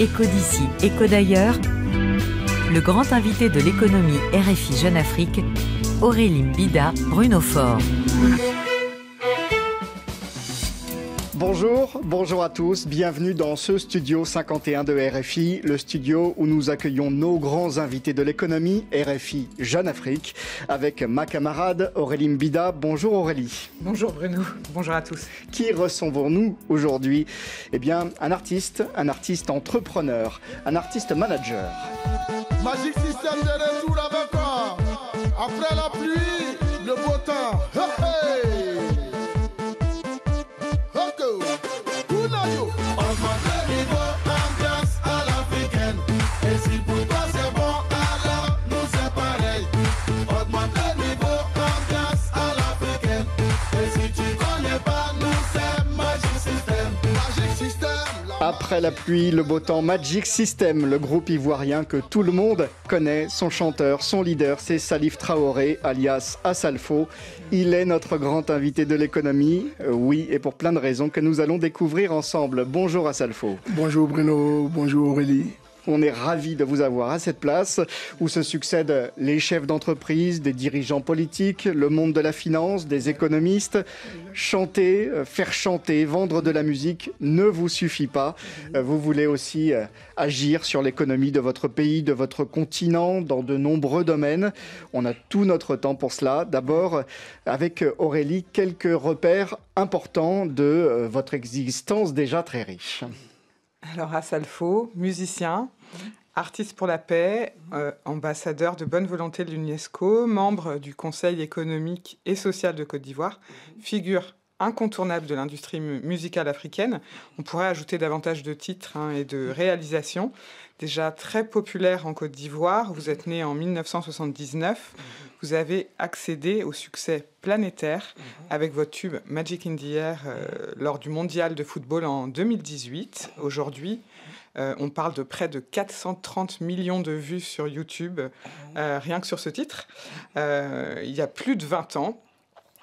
Éco d'ici, éco d'ailleurs. Le grand invité de l'économie RFI Jeune Afrique, Aurélie Bida, Bruno Faure. Bonjour, bonjour à tous, bienvenue dans ce studio 51 de RFI, le studio où nous accueillons nos grands invités de l'économie, RFI Jeune Afrique, avec ma camarade Aurélie Mbida. Bonjour Aurélie. Bonjour Bruno, bonjour à tous. Qui recevons-nous aujourd'hui Eh bien, un artiste, un artiste entrepreneur, un artiste manager. Magic système de Après la pluie, le beau temps. après la pluie, le beau temps, Magic System, le groupe ivoirien que tout le monde connaît, son chanteur, son leader, c'est Salif Traoré, alias Asalfo. Il est notre grand invité de l'économie, euh, oui, et pour plein de raisons que nous allons découvrir ensemble. Bonjour Asalfo. Bonjour Bruno, bonjour Aurélie. On est ravis de vous avoir à cette place où se succèdent les chefs d'entreprise, des dirigeants politiques, le monde de la finance, des économistes. Chanter, euh, faire chanter, vendre de la musique ne vous suffit pas. Euh, vous voulez aussi euh, agir sur l'économie de votre pays, de votre continent, dans de nombreux domaines. On a tout notre temps pour cela. D'abord, avec Aurélie, quelques repères importants de votre existence déjà très riche. Alors, à musicien, Artiste pour la paix, euh, ambassadeur de bonne volonté de l'UNESCO, membre du Conseil économique et social de Côte d'Ivoire, figure incontournable de l'industrie musicale africaine. On pourrait ajouter davantage de titres hein, et de réalisations. Déjà très populaire en Côte d'Ivoire, vous êtes né en 1979. Vous avez accédé au succès planétaire avec votre tube Magic in euh, lors du mondial de football en 2018. Aujourd'hui, euh, on parle de près de 430 millions de vues sur YouTube, ah euh, rien que sur ce titre. Euh, il y a plus de 20 ans,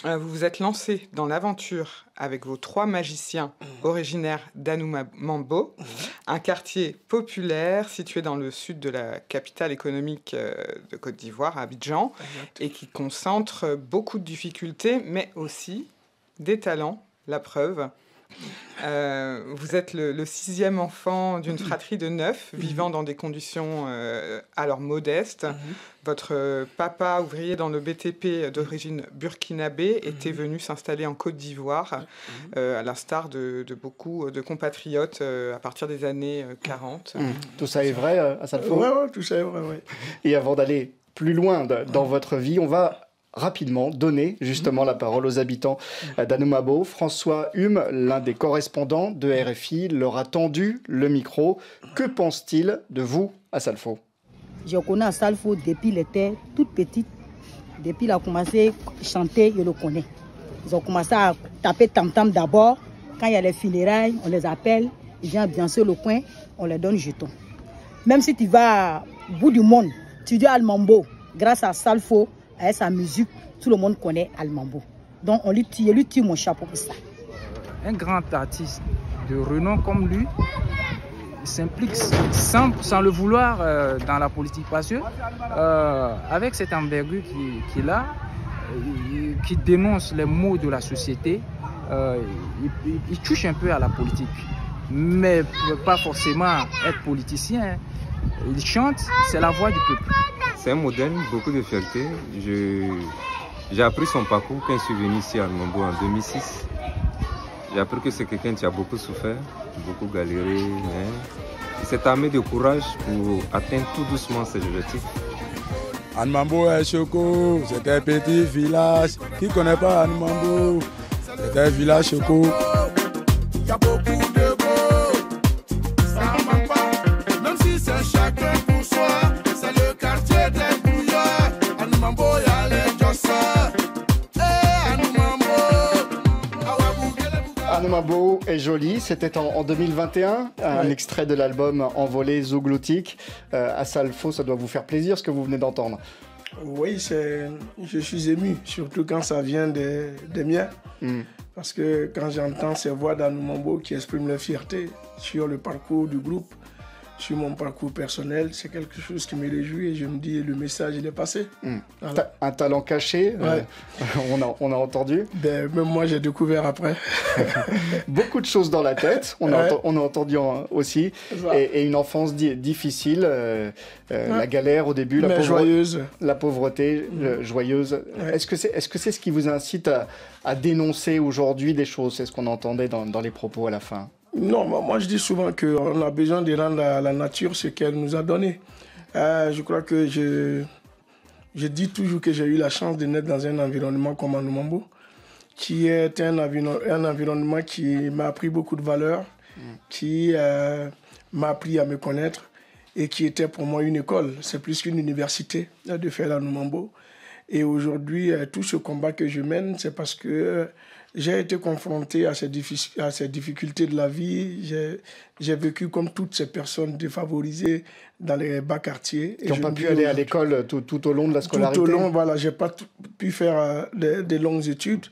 vous vous êtes lancé dans l'aventure avec vos trois magiciens mmh. originaires d'Anoumambo, mmh. un quartier populaire situé dans le sud de la capitale économique de Côte d'Ivoire, Abidjan, et qui concentre beaucoup de difficultés, mais aussi des talents, la preuve. Euh, vous êtes le, sixième enfant d'une fratrie de neuf, mhm. vivant dans des conditions euh, alors modestes. Mhm. Votre euh, papa, ouvrier dans le BTP d'origine burkinabé, mhm. était venu s'installer en Côte d'Ivoire, à l'instar de, de, beaucoup de compatriotes à partir des années 40. Tout ça est vrai à cette fois Oui, tout ça est vrai. Et avant d'aller plus loin dans votre vie, on va rapidement donner justement la parole aux habitants d'Anoumabo. François Hume, l'un des correspondants de RFI, leur a tendu le micro. Que pense-t-il de vous à Salfo Je connais Salfo depuis était toute petite. Depuis qu'il a commencé à chanter, je le connais. Ils ont commencé à taper tam d'abord. Quand il y a les funérailles, on les appelle. Ils viennent bien sûr le coin, on leur donne jeton. Même si tu vas au bout du monde, tu dis Almambo, grâce à Salfo, avec sa musique, tout le monde connaît Almambo. Donc on lui tire, lui tire mon chapeau pour ça. Un grand artiste de renom comme lui s'implique sans, le vouloir euh, dans la politique parce que euh, avec cette envergure qu'il a, euh, qui dénonce les maux de la société, il, il, touche un peu à la politique, mais pas forcément être politicien. Hein. Il chante, c'est la voix du peuple. C'est un modèle, beaucoup de fierté. J'ai appris son parcours quand je suis venu ici à Almambo en 2006. J'ai appris que c'est quelqu'un qui a beaucoup souffert, beaucoup galéré, C'est il s'est armé de courage pour atteindre tout doucement ses objectifs. Anmambo est Choco, c'est un petit village. Qui connaît pas Anmambo C'est un village Choco. est jolie. C'était en, 2021, un extrait de l'album Envolé volée » Euh, à Salfo, ça doit vous faire plaisir ce que vous venez d'entendre. Oui, je suis ému, surtout quand ça vient des, miens. Hmm. Parce que quand j'entends ces voix d'Anoumambo qui expriment leur fierté sur le parcours du groupe, sur mon parcours personnel, c'est quelque chose qui me réjouit et je me dis le message il est passé. Hmm. un talent caché, euh, on, a, on a entendu. Ben, même moi j'ai découvert après. Beaucoup de choses dans la tête, on, a, on a, entendu aussi. Et, une enfance difficile, euh, euh, la galère au début, la, joyeuse. la pauvreté hmm. joyeuse. Est-ce que c'est est -ce, que c'est ce qui vous incite à, à dénoncer aujourd'hui des choses C'est ce qu'on entendait dans, dans les propos à la fin. Non, moi, je dis souvent qu'on a besoin de rendre à la nature ce qu'elle nous a donné. Euh, je crois que je, je dis toujours que j'ai eu la chance de naître dans un environnement comme Anumambo, qui est un, un environnement qui m'a appris beaucoup de valeurs, qui euh, m'a appris à me connaître et qui était pour moi une école. C'est plus qu'une université de faire l'Anumambo. Et aujourd'hui, euh, tout ce combat que je mène, c'est parce que j'ai été confronté à ces, à ces difficultés de la vie. J'ai vécu comme toutes ces personnes défavorisées dans les bas quartiers. Qui n'ont pas pu aller à l'école tout, au long de la scolarité. Tout au long, voilà, j'ai pas pu faire euh, des de longues études.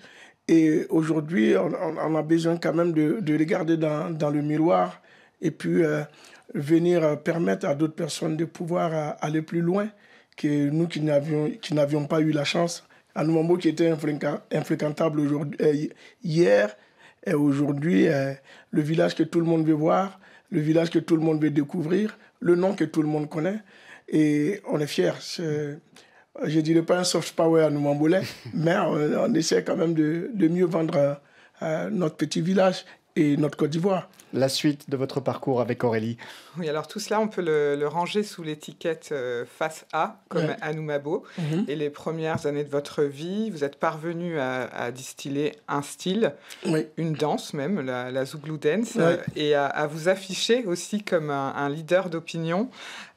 Et aujourd'hui, on, a besoin quand même de, de regarder dans, le miroir et puis euh, venir euh, permettre à d'autres personnes de pouvoir aller plus loin que nous qui n'avions pas eu la chance à qui était infréquentable aujourd'hui, euh, hier et aujourd'hui, euh, le village que tout le monde veut voir, le village que tout le monde veut découvrir, le nom que tout le monde connaît. Et on est fiers. je ne dirais pas un soft power à mais on, essaie quand même de, mieux vendre euh, notre petit village et notre Côte d'Ivoire la suite de votre parcours avec Aurélie. Oui, alors tout cela, on peut le, ranger sous l'étiquette euh, face A, comme Anoumabo. Mhm. Et les premières années de votre vie, vous êtes parvenu à, distiller un style, une danse même, la, Zouglou Dance, euh, et à, vous afficher aussi comme un leader d'opinion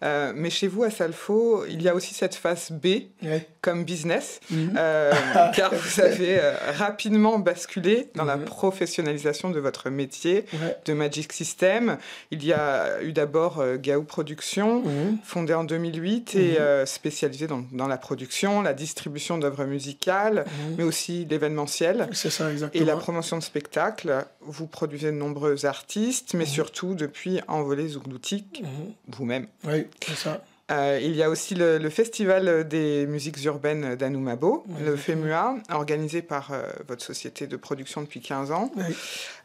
euh, mais chez vous, à Salfo, il y a aussi cette face B comme business, mhm. euh, car vous avez euh, rapidement basculé dans la mhm. professionnalisation de votre métier de Magic System. Il y a eu d'abord Gaou Productions, mhm. fondée en 2008 et spécialisée dans, la production, la distribution d'œuvres musicales, mais aussi l'événementiel. Et la promotion de spectacles. Vous produisez de nombreux artistes, mais surtout depuis Envolée Zougloutique, vous-même. Oui. Euh, il y a aussi le, Festival des musiques urbaines d'Anoumabo, le FEMUA, organisé par euh, votre société de production depuis 15 ans. Oui.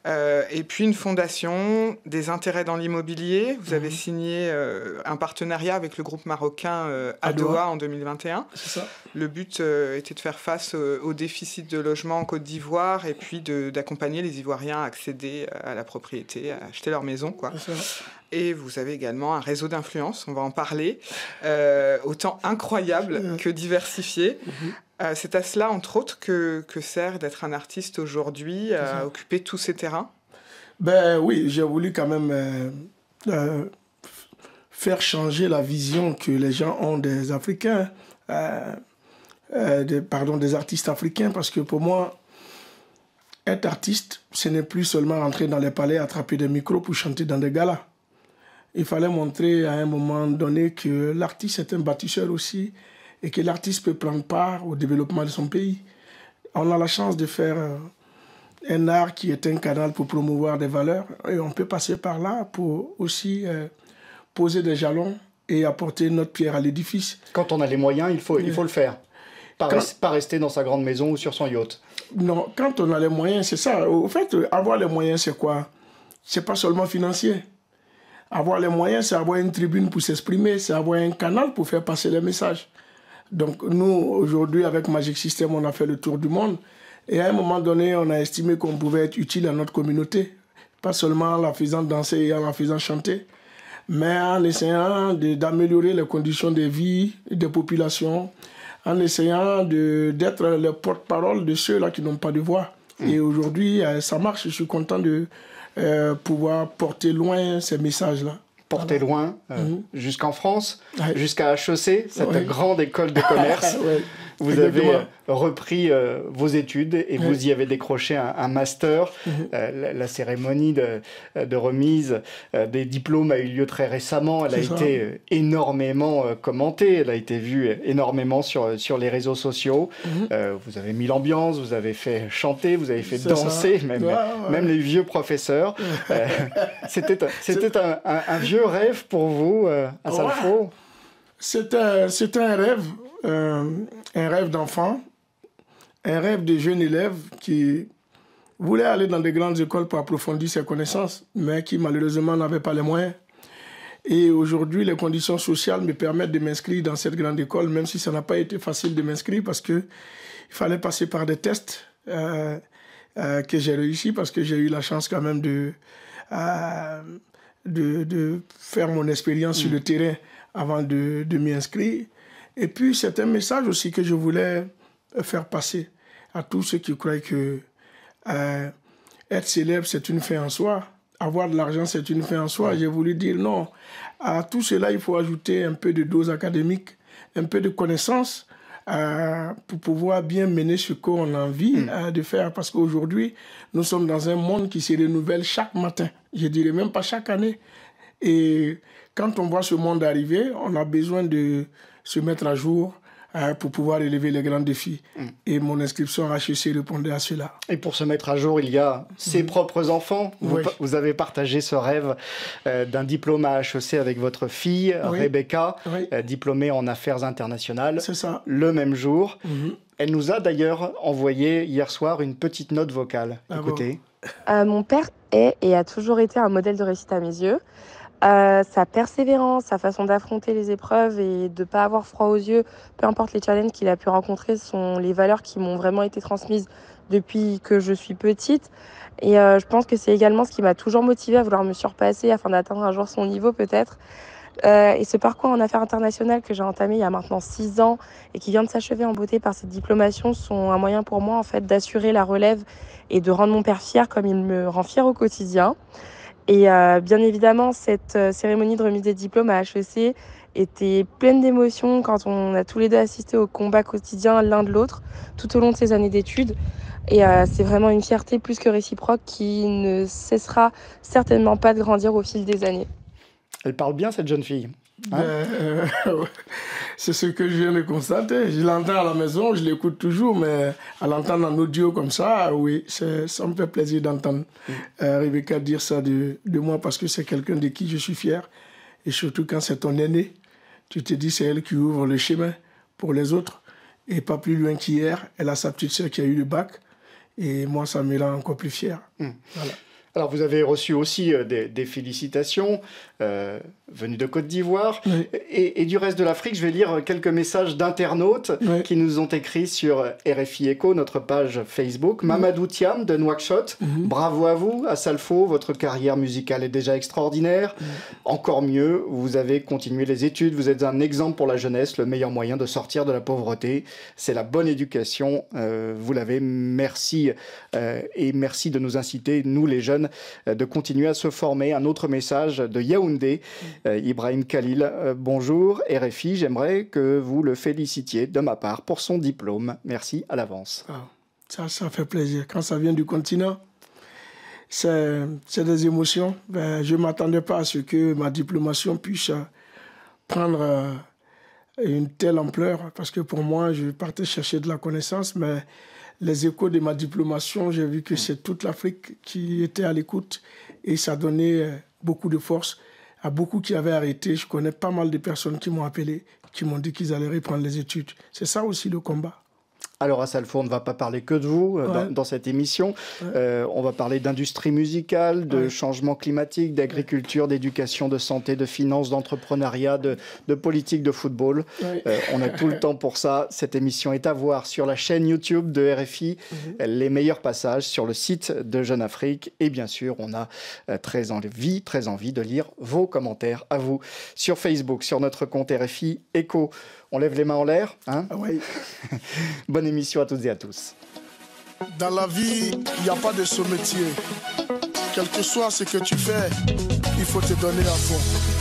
Euh, et puis une fondation, des intérêts dans l'immobilier. Vous mhm. avez signé euh, un partenariat avec le groupe marocain euh, Adoa en 2021. C'est ça. Le but était de faire face au déficit de logement en Côte d'Ivoire et puis d'accompagner les Ivoiriens à accéder à la propriété, à acheter leur maison. Quoi. Et vous avez également un réseau d'influence, on va en parler, autant incroyable que diversifié. Mhm. Euh, c'est à cela, entre autres, que, sert d'être un artiste aujourd'hui, à euh, occuper tous ces terrains Ben oui, j'ai voulu quand même euh, faire changer la vision que les gens ont des Africains, pardon, des artistes africains, parce que pour moi, être artiste, ce n'est plus seulement rentrer dans les palais, attraper des micros pour chanter dans des galas. Il fallait montrer à un moment donné que l'artiste est un bâtisseur aussi, et que l'artiste peut prendre part au développement de son pays. On a la chance de faire euh, un art qui est un canal pour promouvoir des valeurs et on peut passer par là pour aussi euh, poser des jalons et apporter notre pierre à l'édifice. Quand on a les moyens, il faut, il faut le faire. Pas, rester dans sa grande maison ou sur son yacht. Non, quand on a les moyens, c'est ça. Au fait, avoir les moyens, c'est quoi C'est pas seulement financier. Avoir les moyens, c'est avoir une tribune pour s'exprimer, c'est avoir un canal pour faire passer les messages. Donc nous, aujourd'hui, avec Magic System, on a fait le tour du monde. Et à un moment donné, on a estimé qu'on pouvait être utile à notre communauté, pas seulement en la faisant danser et en la faisant chanter, mais en essayant d'améliorer les conditions de vie des populations, en essayant d'être le porte-parole de ceux-là qui n'ont pas de voix. Mm. Et aujourd'hui, euh, ça marche. Je suis content de euh, pouvoir porter loin ces messages-là porté loin euh, mhm. jusqu'en France, jusqu'à HEC, cette grande école de commerce. vous avez euh, repris euh, vos études et vous y avez décroché un, master. Mhm. Euh, la, cérémonie de, remise des diplômes a eu lieu très récemment. Elle a été énormément commentée, elle a été vue énormément sur, sur les réseaux sociaux. Mhm. vous avez mis l'ambiance, vous avez fait chanter, vous avez fait danser, même, même les vieux professeurs. C'était C'était un, vieux rêve pour vous à Salfo C'était un rêve. Euh, un, rêve d'enfant, un rêve de jeune élève qui voulait aller dans des grandes écoles pour approfondir ses connaissances, mais qui malheureusement n'avait pas les moyens. Et aujourd'hui, les conditions sociales me permettent de m'inscrire dans cette grande école, même si ça n'a pas été facile de m'inscrire parce que il fallait passer par des tests euh, euh, que j'ai réussi parce que j'ai eu la chance quand même de, de, faire mon expérience sur le mm. terrain avant de, de m'y inscrire. Et puis, c'est un message aussi que je voulais euh, faire passer à tous ceux qui croient que euh, être célèbre, c'est une fin en soi. Avoir de l'argent, c'est une fin en soi. J'ai voulu dire non. À tout cela, il faut ajouter un peu de dose académique, un peu de connaissance euh, pour pouvoir bien mener ce qu'on a envie mm. de faire. Parce qu'aujourd'hui, nous sommes dans un monde qui se renouvelle chaque matin. Je dirais même pas chaque année. Et quand on voit ce monde arriver, on a besoin de, se mettre à jour euh, pour pouvoir élever les grands défis. Mm. Et mon inscription à HEC répondait à cela. Et pour se mettre à jour, il y a ses mm. propres enfants. Vous, avez partagé ce rêve euh, d'un diplôme à HEC avec votre fille, Rebecca, euh, diplômée en affaires internationales. C'est ça. Le même jour. Mm-hmm. Elle nous a d'ailleurs envoyé hier soir une petite note vocale. Ah Écoutez. mon père est et a toujours été un modèle de réussite à mes yeux. Euh, sa persévérance, sa façon d'affronter les épreuves et de ne pas avoir froid aux yeux, peu importe les challenges qu'il a pu rencontrer, sont les valeurs qui m'ont vraiment été transmises depuis que je suis petite. Et euh, je pense que c'est également ce qui m'a toujours motivée à vouloir me surpasser afin d'atteindre un jour son niveau peut-être. Euh, et ce parcours en affaires internationales que j'ai entamé il y a maintenant six ans et qui vient de s'achever en beauté par cette diplomation sont un moyen pour moi en fait d'assurer la relève et de rendre mon père fier comme il me rend fier au quotidien. Et euh, bien évidemment, cette euh, cérémonie de remise des diplômes à HEC était pleine d'émotions quand on a tous les deux assisté au combat quotidien l'un de l'autre tout au long de ces années d'études. Et euh, c'est vraiment une fierté plus que réciproque qui ne cessera certainement pas de grandir au fil des années. Elle parle bien cette jeune fille. Hein? Ben, euh, c'est ce que je viens de constater. Je l'entends à la maison, je l'écoute toujours, mais à l'entendre en audio comme ça, oui, ça me fait plaisir d'entendre mm. euh, Rebecca dire ça de, de moi parce que c'est quelqu'un de qui je suis fier. Et surtout quand c'est ton aîné, tu te dis c'est elle qui ouvre le chemin pour les autres. Et pas plus loin qu'hier, elle a sa petite soeur qui a eu le bac. Et moi, ça me rend encore plus fier. Mm. Alors, vous avez reçu aussi euh, des, félicitations venu de Côte d'Ivoire et, du reste de l'Afrique. Je vais lire quelques messages d'internautes qui nous ont écrits sur RFI Echo, notre page Facebook. Mamadou Thiam de Nouakchott, mhm. bravo à vous, à Salfo, votre carrière musicale est déjà extraordinaire. Encore mieux, vous avez continué les études, vous êtes un exemple pour la jeunesse, le meilleur moyen de sortir de la pauvreté, c'est la bonne éducation, euh, vous l'avez, merci euh, et merci de nous inciter, nous les jeunes, euh, de continuer à se former. Un autre message de Yaoundé. Euh, Ibrahim Khalil, euh, bonjour. RFI, j'aimerais que vous le félicitiez de ma part pour son diplôme. Merci à l'avance. Ah, ça, ça fait plaisir. Quand ça vient du continent, c'est des émotions. Ben, je ne m'attendais pas à ce que ma diplomation puisse euh, prendre une telle ampleur, parce que pour moi, je partais chercher de la connaissance, mais les échos de ma diplomation, j'ai vu que c'est toute l'Afrique qui était à l'écoute et ça donnait beaucoup de force à beaucoup qui avaient arrêté. Je connais pas mal de personnes qui m'ont appelé, qui m'ont dit qu'ils allaient reprendre les études. C'est ça aussi le combat. Alors à Salfour, on ne va pas parler que de vous euh, dans, cette émission. Euh, on va parler d'industrie musicale, de changement climatique, d'agriculture, d'éducation, de santé, de finances, d'entrepreneuriat, de, politique, de football. Euh, on a tout le temps pour ça. Cette émission est à voir sur la chaîne YouTube de RFI. Mhm. Les meilleurs passages sur le site de Jeune Afrique. Et bien sûr, on a très envie, très envie de lire vos commentaires à vous sur Facebook, sur notre compte RFI Echo. On lève les mains en l'air hein ah Bonne émission à toutes et à tous. Dans la vie, il n'y a pas de sous Quel que soit ce que tu fais, il faut te donner à fond.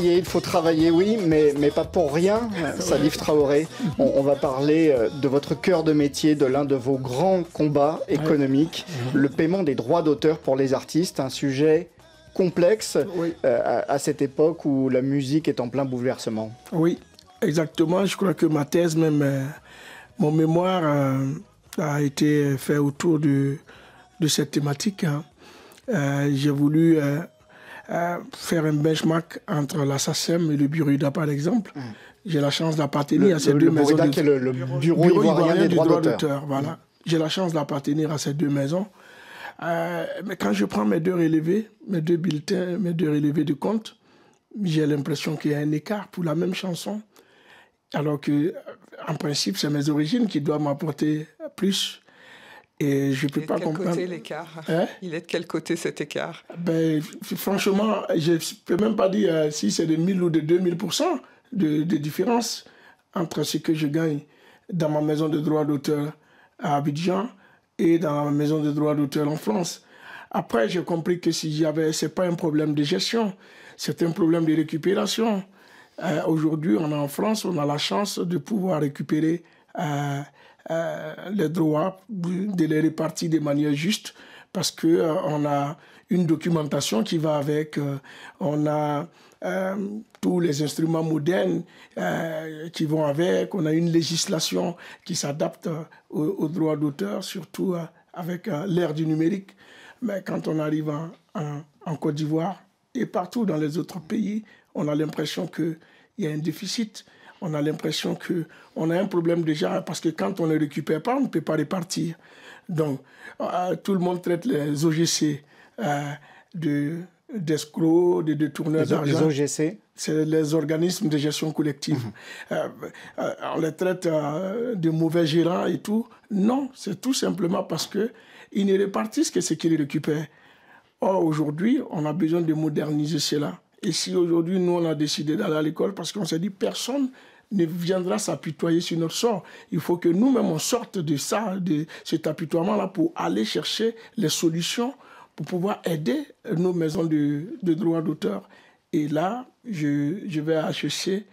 il faut travailler, oui, mais, mais pas pour rien, euh, Salif Traoré. On, va parler euh, de votre cœur de métier, de l'un de vos grands combats économiques, mhm. le paiement des droits d'auteur pour les artistes, un sujet complexe euh, à, cette époque où la musique est en plein bouleversement. Oui, exactement. Je crois que ma thèse, même mon mémoire, a été fait autour de, de cette thématique. Hein. J'ai voulu euh, faire un benchmark entre la et le Bureau par exemple. Hein. J'ai la chance d'appartenir à ces deux deux le maisons. Qui est le, Bureau, bureau, bureau ivoirien, des, d'auteur. Voilà. Mmh. J'ai la chance d'appartenir à ces deux maisons. Euh, mais quand je prends mes deux relevés, mes deux bulletins, mes deux relevés de compte, j'ai l'impression qu'il y a un écart pour la même chanson. Alors que, en principe, c'est mes origines qui doivent m'apporter plus. Et je peux pas comprendre. Il est de quel côté l'écart hein Il est de quel côté cet écart ben, Franchement, je ne peux même pas dire euh, si c'est de 1000 ou de 2000 de, de différence entre ce que je gagne dans ma maison de droit d'auteur à Abidjan et dans ma maison de droit d'auteur en France. Après, j'ai compris que si j'avais, c'est pas un problème de gestion, c'est un problème de récupération. Euh, aujourd'hui, on est en France, on a la chance de pouvoir récupérer euh, euh, les droits, de les répartir de manière juste parce que euh, on a une documentation qui va avec, euh, on a tous les instruments modernes qui vont avec, on a une législation qui s'adapte aux au droits d'auteur, surtout avec l'ère du numérique. Mais quand on arrive en, en Côte d'Ivoire et partout dans les autres pays, on a l'impression qu'il y a un déficit on a l'impression que on a un problème déjà parce que quand on ne récupère pas, on ne peut pas répartir. Donc, euh, tout le monde traite les OGC euh, de d'escrocs, de détourneurs d'argent. Les OGC C'est les organismes de gestion collective. Mhm. Euh, on les traite de mauvais gérants et tout. Non, c'est tout simplement parce qu'ils ne répartissent que ce qu'ils récupèrent. Or, aujourd'hui, on a besoin de moderniser cela. Et si aujourd'hui, nous, on a décidé d'aller à l'école parce qu'on s'est dit, personne ne viendra s'apitoyer sur notre sort. Il faut que nous-mêmes, on sorte de ça, de cet apitoiement-là, pour aller chercher les solutions pour pouvoir aider nos maisons de, de droits d'auteur. Et là, je, je vais à HEC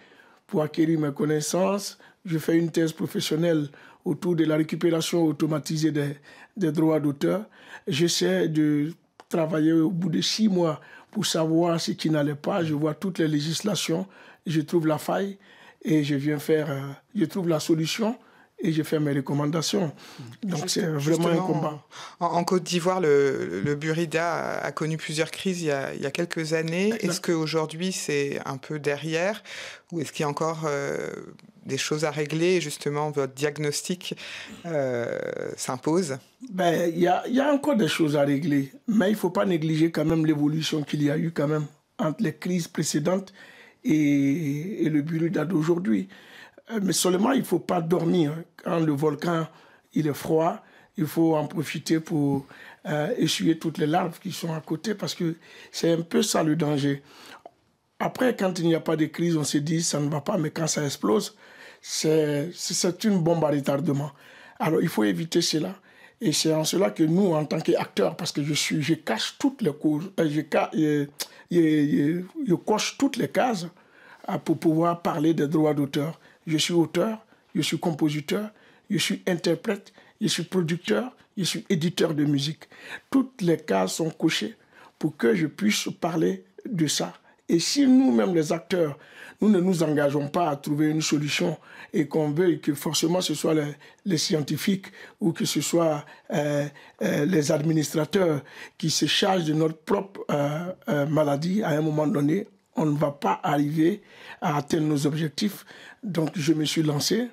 pour acquérir mes connaissances. Je fais une thèse professionnelle autour de la récupération automatisée des, des droits d'auteur. J'essaie de travailler au bout de six mois pour savoir ce qui n'allait pas. Je vois toutes les législations, je trouve la faille et je viens faire, euh, je trouve la solution et je fais mes recommandations. Donc c'est vraiment un combat. En, Côte d'Ivoire, le, Burida a, connu plusieurs crises il y a, quelques années. Est-ce qu'aujourd'hui c'est un peu derrière ou est-ce qu'il y a encore euh, des choses à régler justement votre diagnostic euh, s'impose Ben il y a, y a, encore des choses à régler, mais il ne faut pas négliger quand même l'évolution qu'il y a eu quand même entre les crises précédentes et, le but' d'aujourd'hui. Euh, mais seulement, il ne faut pas dormir. Quand le volcan il est froid, il faut en profiter pour euh, essuyer toutes les larves qui sont à côté parce que c'est un peu ça le danger. Après, quand il n'y a pas de crise, on se dit ça ne va pas, mais quand ça explose, c'est une bombe à retardement. Alors il faut éviter cela. Et c'est en cela que nous, en tant qu'acteurs, parce que je, suis, je cache toutes les euh, je coche toutes les cases euh, pour pouvoir parler des droits d'auteur. Je suis auteur, je suis compositeur, je suis interprète, je suis producteur, je suis éditeur de musique. Toutes les cases sont cochées pour que je puisse parler de ça. Et si nous-mêmes, les acteurs, nous ne nous engageons pas à trouver une solution et qu'on veut que forcément ce soit les, scientifiques ou que ce soit euh, euh, les administrateurs qui se chargent de notre propre euh, maladie à un moment donné, on ne va pas arriver à atteindre nos objectifs. Donc je me suis lancé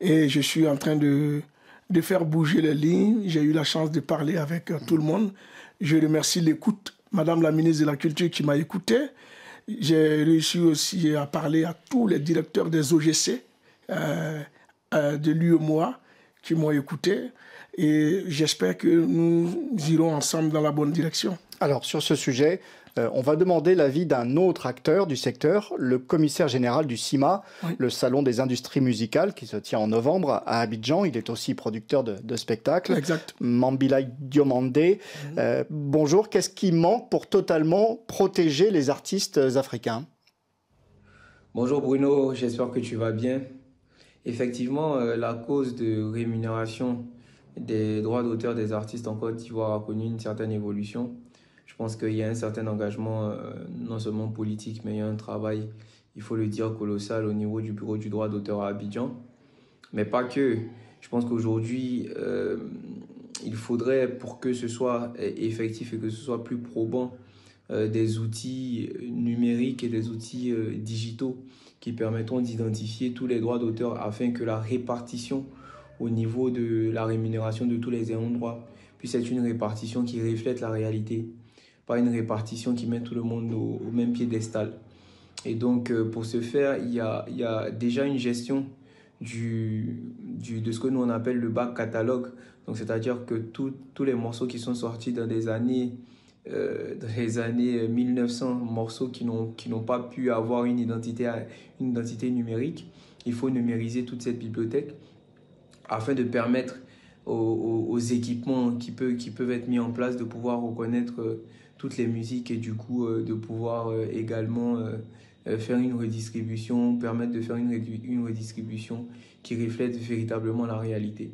et je suis en train de, de faire bouger les lignes. J'ai eu la chance de parler avec tout le monde. Je remercie l'écoute, Madame la ministre de la Culture qui m'a écouté. J'ai réussi aussi à parler à tous les directeurs des OGC euh, euh, de l'UEMOA qui m'ont écouté et j'espère que nous irons ensemble dans la bonne direction. Alors, sur ce sujet, euh, on va demander l'avis d'un autre acteur du secteur, le commissaire général du CIMA, le Salon des industries musicales qui se tient en novembre à Abidjan. Il est aussi producteur de, spectacles. Exact. Mambila Diomandé. Euh, bonjour, qu'est-ce qui manque pour totalement protéger les artistes africains Bonjour Bruno, j'espère que tu vas bien. Effectivement, euh, la cause de rémunération des droits d'auteur des artistes en Côte d'Ivoire a connu une certaine évolution je pense qu'il y a un certain engagement, euh, non seulement politique, mais il y a un travail, il faut le dire, colossal au niveau du bureau du droit d'auteur à Abidjan. Mais pas que. Je pense qu'aujourd'hui, euh, il faudrait, pour que ce soit effectif et que ce soit plus probant, euh, des outils numériques et des outils digitaux qui permettront d'identifier tous les droits d'auteur afin que la répartition au niveau de la rémunération de tous les ayants droit puisse être une répartition qui reflète la réalité pas une répartition qui met tout le monde au, même piédestal. Et donc, euh, pour ce faire, il y a, il y a déjà une gestion du, du, de ce que nous on appelle le bac catalogue. Donc, c'est-à-dire que tous les morceaux qui sont sortis dans des années, les années 1900, euh, euh, morceaux qui n'ont, qui n'ont pas pu avoir une identité, une identité numérique, il faut numériser toute cette bibliothèque afin de permettre aux, équipements qui, peut, qui peuvent être mis en place de pouvoir reconnaître toutes les musiques et du coup euh, de pouvoir euh, également euh, faire une redistribution, permettre de faire une, une redistribution qui reflète véritablement la réalité.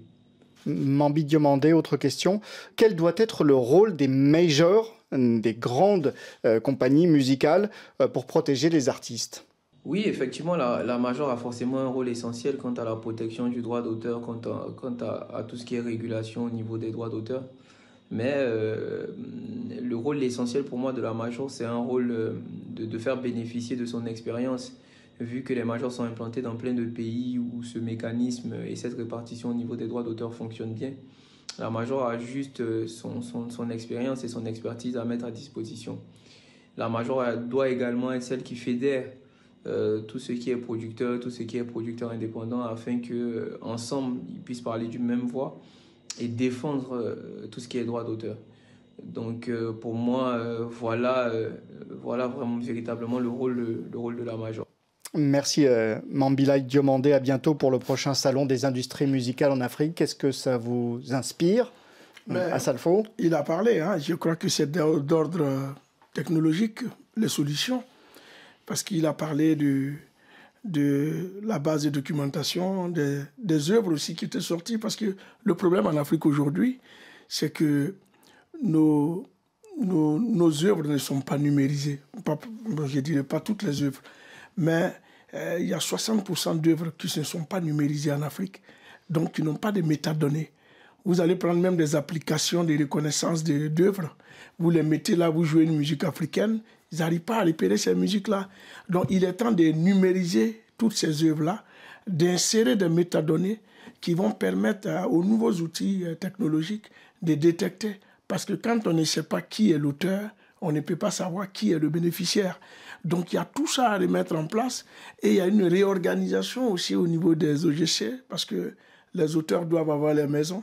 Mambi demander autre question. Quel doit être le rôle des majors, des grandes compagnies musicales, pour protéger les artistes oui, effectivement, la, la major a forcément un rôle essentiel quant à la protection du droit d'auteur, quant, à, tout ce qui est régulation au niveau des droits d'auteur. Mais euh, le rôle essentiel pour moi de la major, c'est un rôle euh, de, faire bénéficier de son expérience vu que les majors sont implantés dans plein de pays où ce mécanisme et cette répartition au niveau des droits d'auteur fonctionnent bien, la major a juste euh, son, expérience et son expertise à mettre à disposition. La major doit également être celle qui fédère tout ce qui est producteur, tout ce qui est producteur indépendant, afin que ensemble ils puissent parler d'une même voix et défendre euh, tout ce qui est droit d'auteur. Donc euh, pour moi, euh, voilà, voilà vraiment véritablement le rôle, le rôle de la major. Merci euh, Mambila Diomandé. À bientôt pour le prochain salon des industries musicales en Afrique. Qu'est-ce que ça vous inspire ben, à Salfo Il a parlé. Hein. Je crois que c'est d'ordre technologique les solutions, parce qu'il a parlé du, de la base de documentation, des, œuvres aussi qui étaient sorties, parce que le problème en Afrique aujourd'hui, c'est que nos, nos, œuvres ne sont pas numérisées. Pas, je dirais pas toutes les œuvres, mais euh, il y a 60% d'œuvres qui ne sont pas numérisées en Afrique, donc qui n'ont pas de métadonnées. Vous allez prendre même des applications de reconnaissance d'œuvres, vous les mettez là, vous jouez une musique africaine, ils n'arrivent pas à repérer ces musiques-là. Donc il est temps de numériser toutes ces œuvres-là, d'insérer des métadonnées qui vont permettre euh, aux nouveaux outils euh, technologiques de détecter. Parce que quand on ne sait pas qui est l'auteur, on ne peut pas savoir qui est le bénéficiaire. Donc il y a tout ça à remettre en place et il y a une réorganisation aussi au niveau des OGC parce que les auteurs doivent avoir les maisons,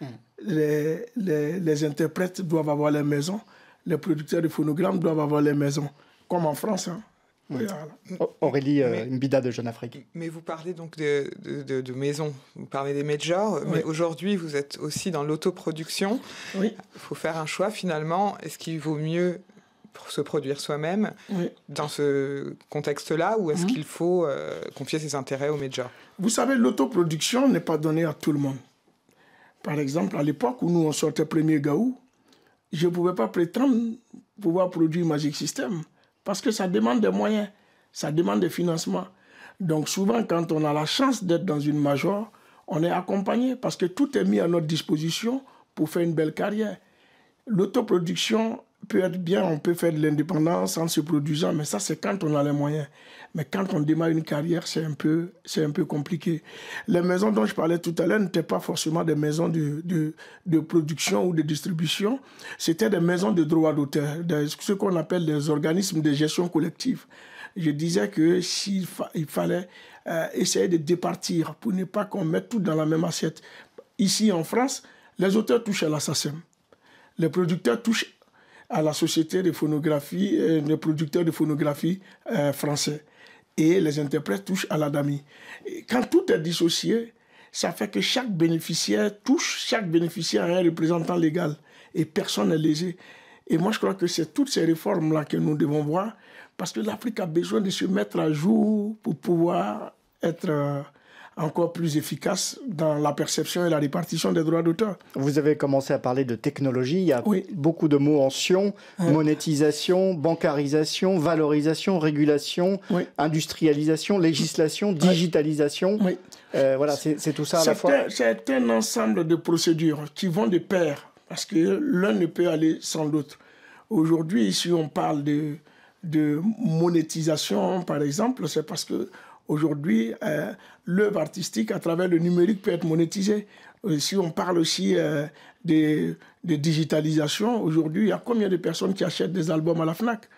hmm. les, les, les interprètes doivent avoir les maisons les producteurs de phonogrammes doivent avoir les maisons, comme en France. Hein. Aurélie euh, une bida de Jeune Afrique. Mais vous parlez donc de, de, de, maisons, vous parlez des majors, mais aujourd'hui vous êtes aussi dans l'autoproduction. Oui. Il faut faire un choix finalement. Est-ce qu'il vaut mieux pour se produire soi-même dans ce contexte-là ou est-ce hein? qu'il faut euh, confier ses intérêts aux majors Vous savez, l'autoproduction n'est pas donnée à tout le monde. Par exemple, à l'époque où nous on sortait Premier Gaou, je ne pouvais pas prétendre pouvoir produire Magic System parce que ça demande des moyens, ça demande des financements. Donc souvent, quand on a la chance d'être dans une major, on est accompagné parce que tout est mis à notre disposition pour faire une belle carrière. L'autoproduction peut être bien, on peut faire de l'indépendance en se produisant, mais ça, c'est quand on a les moyens. Mais quand on démarre une carrière, c'est un peu, c'est un peu compliqué. Les maisons dont je parlais tout à l'heure n'étaient pas forcément des maisons de, de, production ou de distribution. C'était des maisons de droit d'auteur, ce qu'on appelle des organismes de gestion collective. Je disais que s'il il fallait euh, essayer de départir pour ne pas qu'on mette tout dans la même assiette. Ici, en France, les auteurs touchent à l'assassin. Les producteurs touchent à la société de phonographie, le euh, producteur de phonographie euh, français. Et les interprètes touchent à la DAMI. quand tout est dissocié, ça fait que chaque bénéficiaire touche, chaque bénéficiaire à un représentant légal et personne n'est Et moi, je crois que c'est toutes ces réformes-là que nous devons voir parce que l'Afrique a besoin de se mettre à jour pour pouvoir être euh, encore plus efficace dans la perception et la répartition des droits d'auteur. Vous avez commencé à parler de technologie, il y a beaucoup de mots en sion, hein. monétisation, bancarisation, valorisation, régulation, industrialisation, législation, digitalisation. Euh, voilà, c'est tout ça à la fois. C'est un ensemble de procédures qui vont de pair, parce que l'un ne peut aller sans l'autre. Aujourd'hui, si on parle de, de monétisation, par exemple, c'est parce que Aujourd'hui, euh, l'œuvre artistique à travers le numérique peut être monétisée. Euh, si on parle aussi euh, de, digitalisation, aujourd'hui, il y a combien de personnes qui achètent des albums à la FNAC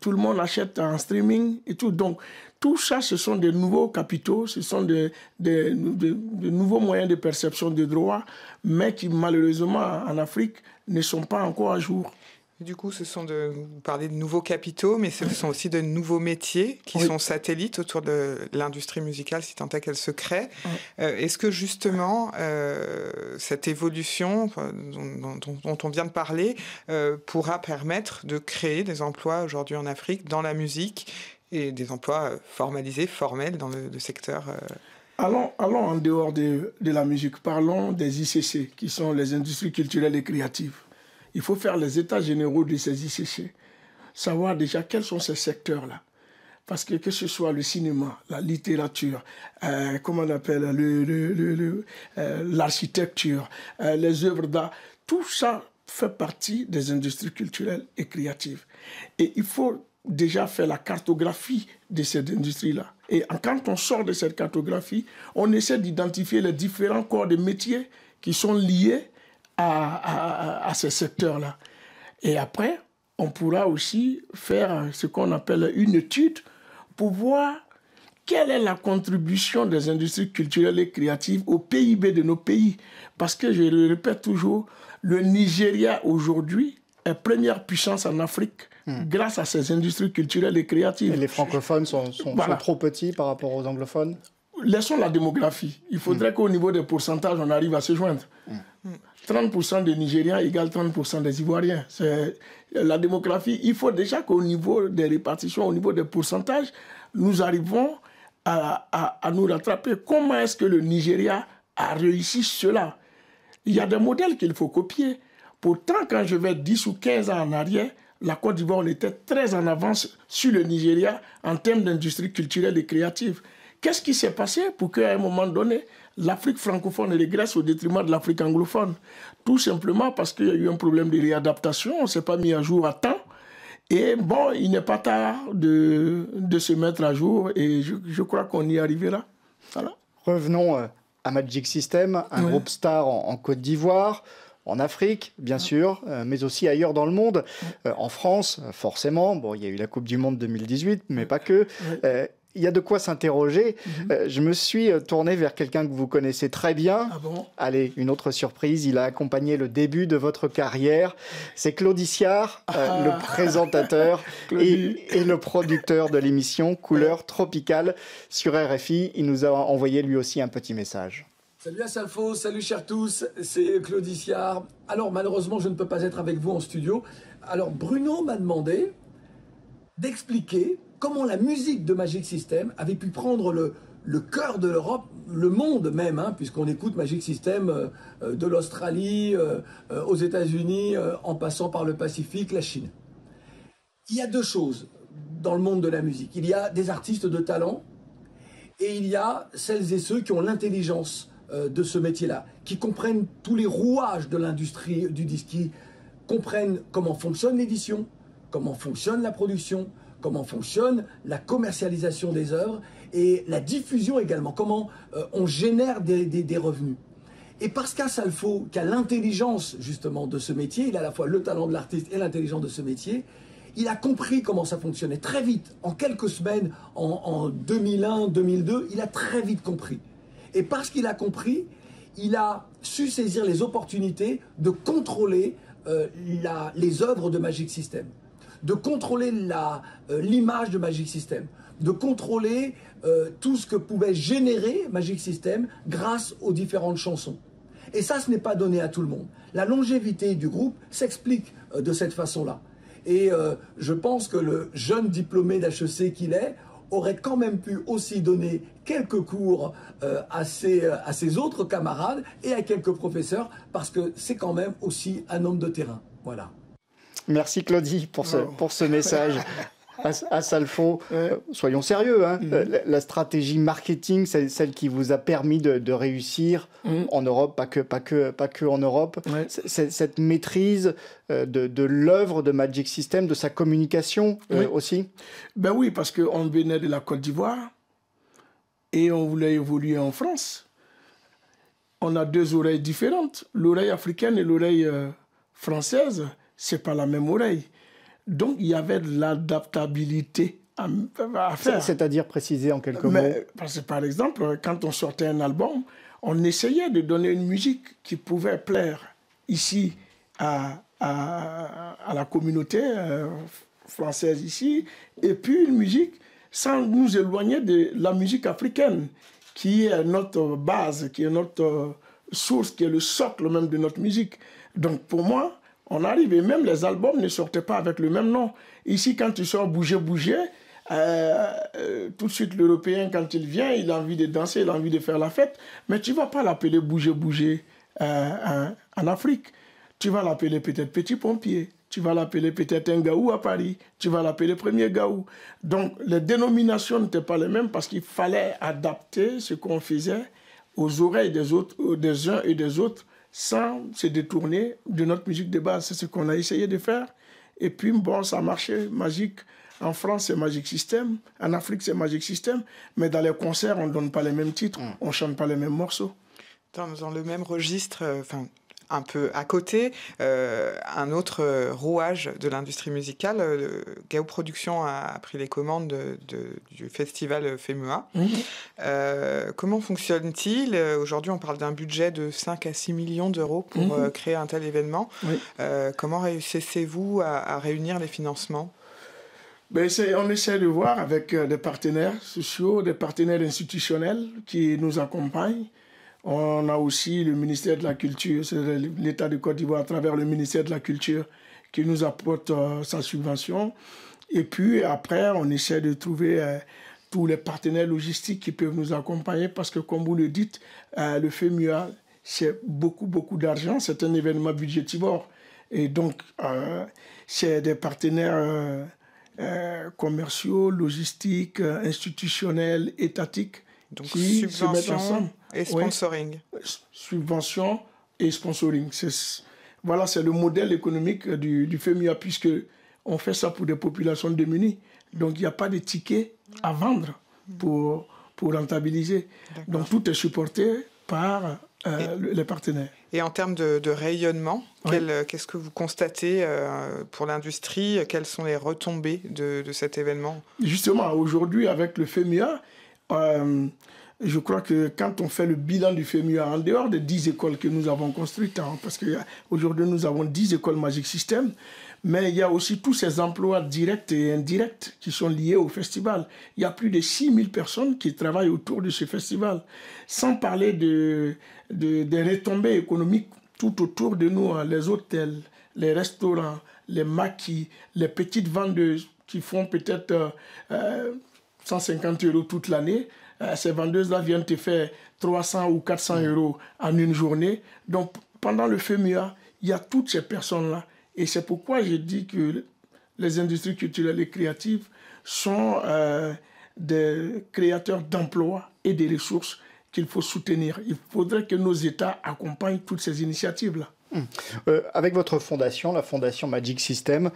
Tout le monde achète en streaming et tout. Donc, tout ça, ce sont des nouveaux capitaux, ce sont des de, nouveaux moyens de perception des droits, mais qui, malheureusement, en Afrique, ne sont pas encore à jour. Du coup, ce sont de, vous parlez de nouveaux capitaux, mais ce sont aussi de nouveaux métiers qui sont satellites autour de l'industrie musicale, si tant est qu'elle se crée. Euh, est-ce que justement, euh, cette évolution dont, on vient de parler euh, pourra permettre de créer des emplois aujourd'hui en Afrique dans la musique et des emplois formalisés, formels dans le, secteur Allons, allons en dehors de, de la musique, parlons des ICC, qui sont les industries culturelles et créatives. Il faut faire les états généraux de ces ICC, savoir déjà quels sont ces secteurs-là. Parce que que ce soit le cinéma, la littérature, euh, comment on appelle, euh, l'architecture, euh, les œuvres d'art, tout ça fait partie des industries culturelles et créatives. Et il faut déjà faire la cartographie de cette industrie-là. Et quand on sort de cette cartographie, on essaie d'identifier les différents corps de métiers qui sont liés à, ce secteur-là. Et après, on pourra aussi faire ce qu'on appelle une étude pour voir quelle est la contribution des industries culturelles et créatives au PIB de nos pays. Parce que, je le répète toujours, le Nigeria aujourd'hui est première puissance en Afrique hmm. grâce à ses industries culturelles et créatives. Et les francophones sont, sont, sont trop petits par rapport aux anglophones laissons la démographie. Il faudrait mm. qu'au niveau des pourcentages, on arrive à se joindre. 30% mm. des Nigériens égale 30% des Ivoiriens. C'est la démographie. Il faut déjà qu'au niveau des répartitions, au niveau des pourcentages, nous arrivons à, à nous rattraper. Comment est-ce que le Nigeria a réussi cela Il y a des modèles qu'il faut copier. Pourtant, quand je vais 10 ou 15 ans en arrière, la Côte d'Ivoire, on était très en avance sur le Nigeria en termes d'industrie culturelle et créative. Qu'est-ce qui s'est passé pour qu'à un moment donné, l'Afrique francophone régresse au détriment de l'Afrique anglophone Tout simplement parce qu'il y a eu un problème de réadaptation, on ne s'est pas mis à jour à temps. Et bon, il n'est pas tard de, se mettre à jour et je, crois qu'on y arrivera. Voilà. Revenons euh, à Magic System, un groupe star en, en Côte d'Ivoire en Afrique, bien ah. sûr, euh, mais aussi ailleurs dans le monde. Euh, en France, forcément, bon, il y a eu la Coupe du Monde 2018, mais pas que il y a de quoi s'interroger. Mhm. Euh, je me suis euh, tourné vers quelqu'un que vous connaissez très bien. Ah Allez, une autre surprise. Il a accompagné le début de votre carrière. C'est Claude euh, ah. le présentateur et, le producteur de l'émission Couleur Tropicale sur RFI. Il nous a envoyé lui aussi un petit message. Salut à Salfo, salut chers tous, c'est Claude Alors malheureusement, je ne peux pas être avec vous en studio. Alors Bruno m'a demandé d'expliquer comment la musique de Magic System avait pu prendre le, cœur de l'Europe, le monde même, hein, puisqu'on écoute Magic System euh, euh, de l'Australie euh, aux États-Unis, en passant par le Pacifique, la Chine. Il y a deux choses dans le monde de la musique. Il y a des artistes de talent et il y a celles et ceux qui ont l'intelligence de ce métier-là, qui comprennent tous les rouages de l'industrie du disque, qui comprennent comment fonctionne l'édition, comment fonctionne la production, comment fonctionne la commercialisation des œuvres et la diffusion également, comment euh, on génère des, des, revenus. Et parce qu'à qui a l'intelligence justement de ce métier, il a à la fois le talent de l'artiste et l'intelligence de ce métier, il a compris comment ça fonctionnait très vite, en quelques semaines, en, 2001, 2002, il a très vite compris. Et parce qu'il a compris, il a su saisir les opportunités de contrôler euh, les œuvres de Magic System de contrôler euh, l'image de Magic System, de contrôler euh, tout ce que pouvait générer Magic System grâce aux différentes chansons. Et ça, ce n'est pas donné à tout le monde. La longévité du groupe s'explique euh, de cette façon-là. Et je pense que le jeune diplômé d'HEC qu'il est aurait quand même pu aussi donner quelques cours à, à, ses, autres camarades et à quelques professeurs, parce que c'est quand même aussi un homme de terrain. Voilà. Merci Claudie pour ce, oh. pour ce message. à, à Salfo, soyons sérieux, hein. mm-hmm. la, stratégie marketing, c'est celle qui vous a permis de, réussir mm-hmm. en Europe, pas que, pas que, pas que en Europe. Cette maîtrise euh, de, l'œuvre de Magic System, de sa communication euh, aussi Ben oui, parce qu'on venait de la Côte d'Ivoire et on voulait évoluer en France. On a deux oreilles différentes, l'oreille africaine et l'oreille euh, française c'est pas la même oreille. Donc il y avait de l'adaptabilité à, faire. C'est-à-dire préciser en quelques mots. Parce que par exemple, quand on sortait un album, on essayait de donner une musique qui pouvait plaire ici à, la communauté euh, française ici, et puis une musique sans nous éloigner de la musique africaine, qui est notre base, qui est notre euh, source, qui est le socle même de notre musique. Donc pour moi, on arrive et même les albums ne sortaient pas avec le même nom. Ici, quand tu sors Bouger, Bouger, euh, euh, tout de suite, l'Européen, quand il vient, il a envie de danser, il a envie de faire la fête, mais tu ne vas pas l'appeler Bouger, Bouger euh, hein, en, Afrique. Tu vas l'appeler peut-être Petit Pompier, tu vas l'appeler peut-être un gaou à Paris, tu vas l'appeler premier gaou. Donc, les dénominations n'étaient pas les mêmes parce qu'il fallait adapter ce qu'on faisait aux oreilles des uns et des autres sans se détourner de notre musique de base. C'est ce qu'on a essayé de faire. Et puis, bon, ça a marché, magique. En France, c'est Magic System. En Afrique, c'est Magic System. Mais dans les concerts, on ne donne pas les mêmes titres, mm. on ne chante pas les mêmes morceaux. Dans, le même registre, euh, un peu à côté, euh, un autre euh, rouage de l'industrie musicale. Euh, Gao Productions a, pris les commandes du festival FEMUA. comment fonctionne-t-il Aujourd'hui, on parle d'un budget de 5 à 6 millions d'euros pour mhm. créer un tel événement. comment réussissez-vous à, réunir les financements ben, on essaie de voir avec des partenaires sociaux, des partenaires institutionnels qui nous accompagnent. On a aussi le ministère de la Culture, c'est l'État du Côte d'Ivoire à travers le ministère de la Culture qui nous apporte euh, sa subvention. Et puis après, on essaie de trouver euh, tous les partenaires logistiques qui peuvent nous accompagner parce que comme vous le dites, euh, le FEMUA, c'est beaucoup, beaucoup d'argent. C'est un événement budgétivore. Et donc, c'est des partenaires commerciaux, logistiques, institutionnels, étatiques donc subvention et sponsoring. Subvention et sponsoring. Voilà, c'est le modèle économique euh, du, FEMIA, puisque on fait ça pour des populations démunies. Donc il n'y a pas de tickets à vendre pour, pour rentabiliser. Donc tout est supporté par euh, les partenaires. Et en termes de, rayonnement, euh, qu'est-ce que vous constatez pour l'industrie Quelles sont les retombées de, de cet événement Justement, aujourd'hui, avec le FEMIA, euh, je crois que quand on fait le bilan du FEMUA, en dehors des 10 écoles que nous avons construites, hein, parce qu'aujourd'hui euh, nous avons 10 écoles Magic System, mais il y a aussi tous ces emplois directs et indirects qui sont liés au festival. Il y a plus de 6000 personnes qui travaillent autour de ce festival, sans parler de, des retombées économiques tout autour de nous, hein, les hôtels, les restaurants, les maquis, les petites vendeuses qui font peut-être... Euh, 150 euros toute l'année. Euh, ces vendeuses-là viennent te faire 300 ou 400 mm. euros en une journée. Donc, pendant le FEMUA, il y a toutes ces personnes-là. Et c'est pourquoi je dis que les industries culturelles et créatives sont euh, des créateurs d'emplois et des ressources qu'il faut soutenir. Il faudrait que nos États accompagnent toutes ces initiatives-là. Mm. Euh, avec votre fondation, la fondation Magic System,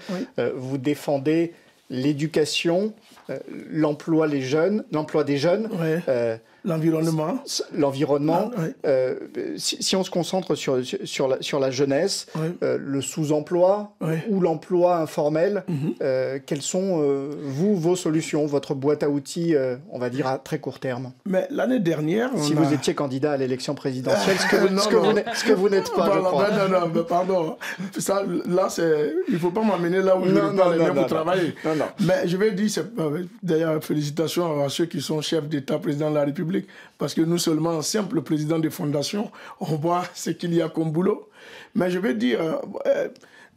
vous défendez l'éducation, euh, l'emploi les jeunes, l'emploi des jeunes. Euh, L'environnement. L'environnement. Ah, euh, si, on se concentre sur, sur, la, sur la jeunesse, euh, le sous-emploi ou l'emploi informel, mhm. euh, quelles sont, vous, vos solutions, votre boîte à outils, on va dire, à très court terme Mais l'année dernière. si vous étiez candidat à l'élection présidentielle, ce que vous, n'êtes pas. Non, non, non, pardon. Ça, là, il ne faut pas m'amener là où non, je non, pas non, Mais je vais dire, d'ailleurs, félicitations à ceux qui sont chefs d'État, président de la République parce que nous seulement, en simple président de fondation, on voit ce qu'il y a comme boulot. Mais je veux dire, euh, euh,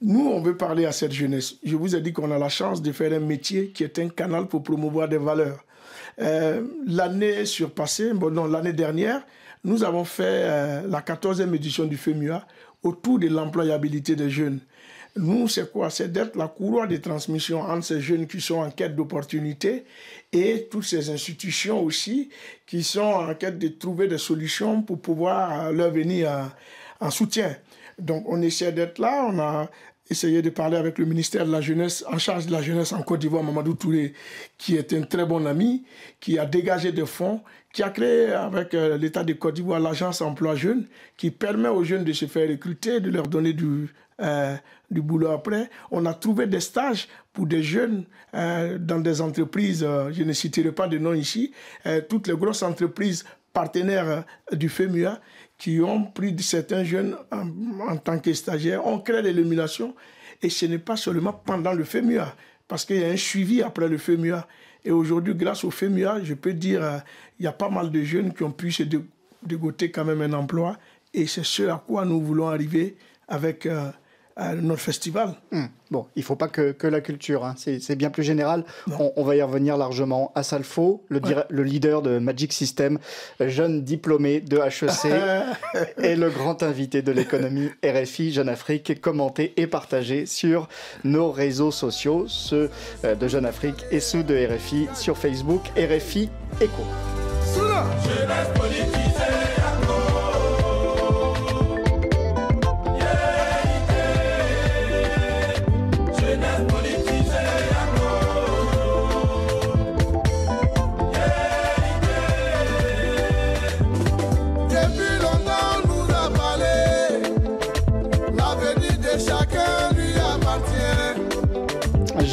nous, on veut parler à cette jeunesse. Je vous ai dit qu'on a la chance de faire un métier qui est un canal pour promouvoir des valeurs. Euh, l'année surpassée, bon, non, l'année dernière, nous avons fait la 14e édition du FEMUA autour de l'employabilité des jeunes. Nous, c'est quoi C'est d'être la courroie de transmission entre ces jeunes qui sont en quête d'opportunités et toutes ces institutions aussi qui sont en quête de trouver des solutions pour pouvoir euh, leur venir en soutien. Donc, on essaie d'être là. On a essayé de parler avec le ministère de la Jeunesse, en charge de la jeunesse en Côte d'Ivoire, Mamadou Touré, qui est un très bon ami, qui a dégagé des fonds, qui a créé avec euh, l'État de Côte d'Ivoire l'agence emploi jeune, qui permet aux jeunes de se faire recruter, de leur donner du, euh, du boulot après. On a trouvé des stages pour des jeunes euh, dans des entreprises, euh, je ne citerai pas de nom ici, toutes les grosses entreprises partenaires du FEMUA qui ont pris certains jeunes en, tant que stagiaires. ont créé l'élimination et ce n'est pas seulement pendant le FEMUA, parce qu'il y a un suivi après le FEMUA. Et aujourd'hui, grâce au FEMUA, je peux dire, il y a pas mal de jeunes qui ont pu se dégoter quand même un emploi. Et c'est ce à quoi nous voulons arriver avec à notre festival. Hmm. Bon, il ne faut pas que, que la culture, hein. c'est bien plus général. On, va y revenir largement. salfo le, le leader de Magic System, jeune diplômé de HEC et le grand invité de l'économie RFI Jeune Afrique, commenté et partagé sur nos réseaux sociaux, ceux euh, de Jeune Afrique et ceux de RFI sur Facebook, RFI Echo.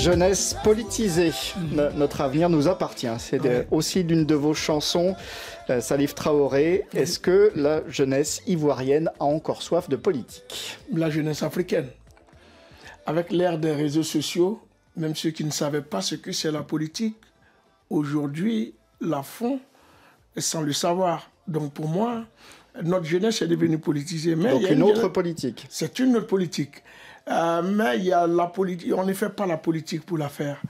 jeunesse politisée. Mm. notre avenir nous appartient. C'est aussi d'une de vos chansons, euh, Salif Traoré. Est-ce que la jeunesse ivoirienne a encore soif de politique La jeunesse africaine. Avec l'ère des réseaux sociaux, même ceux qui ne savaient pas ce que c'est la politique, aujourd'hui la font sans le savoir. Donc pour moi, notre jeunesse est devenue politisée. Mais Donc une, autre politique. C'est une autre politique. Euh, mais il y a la politique, on ne fait pas la politique pour la faire.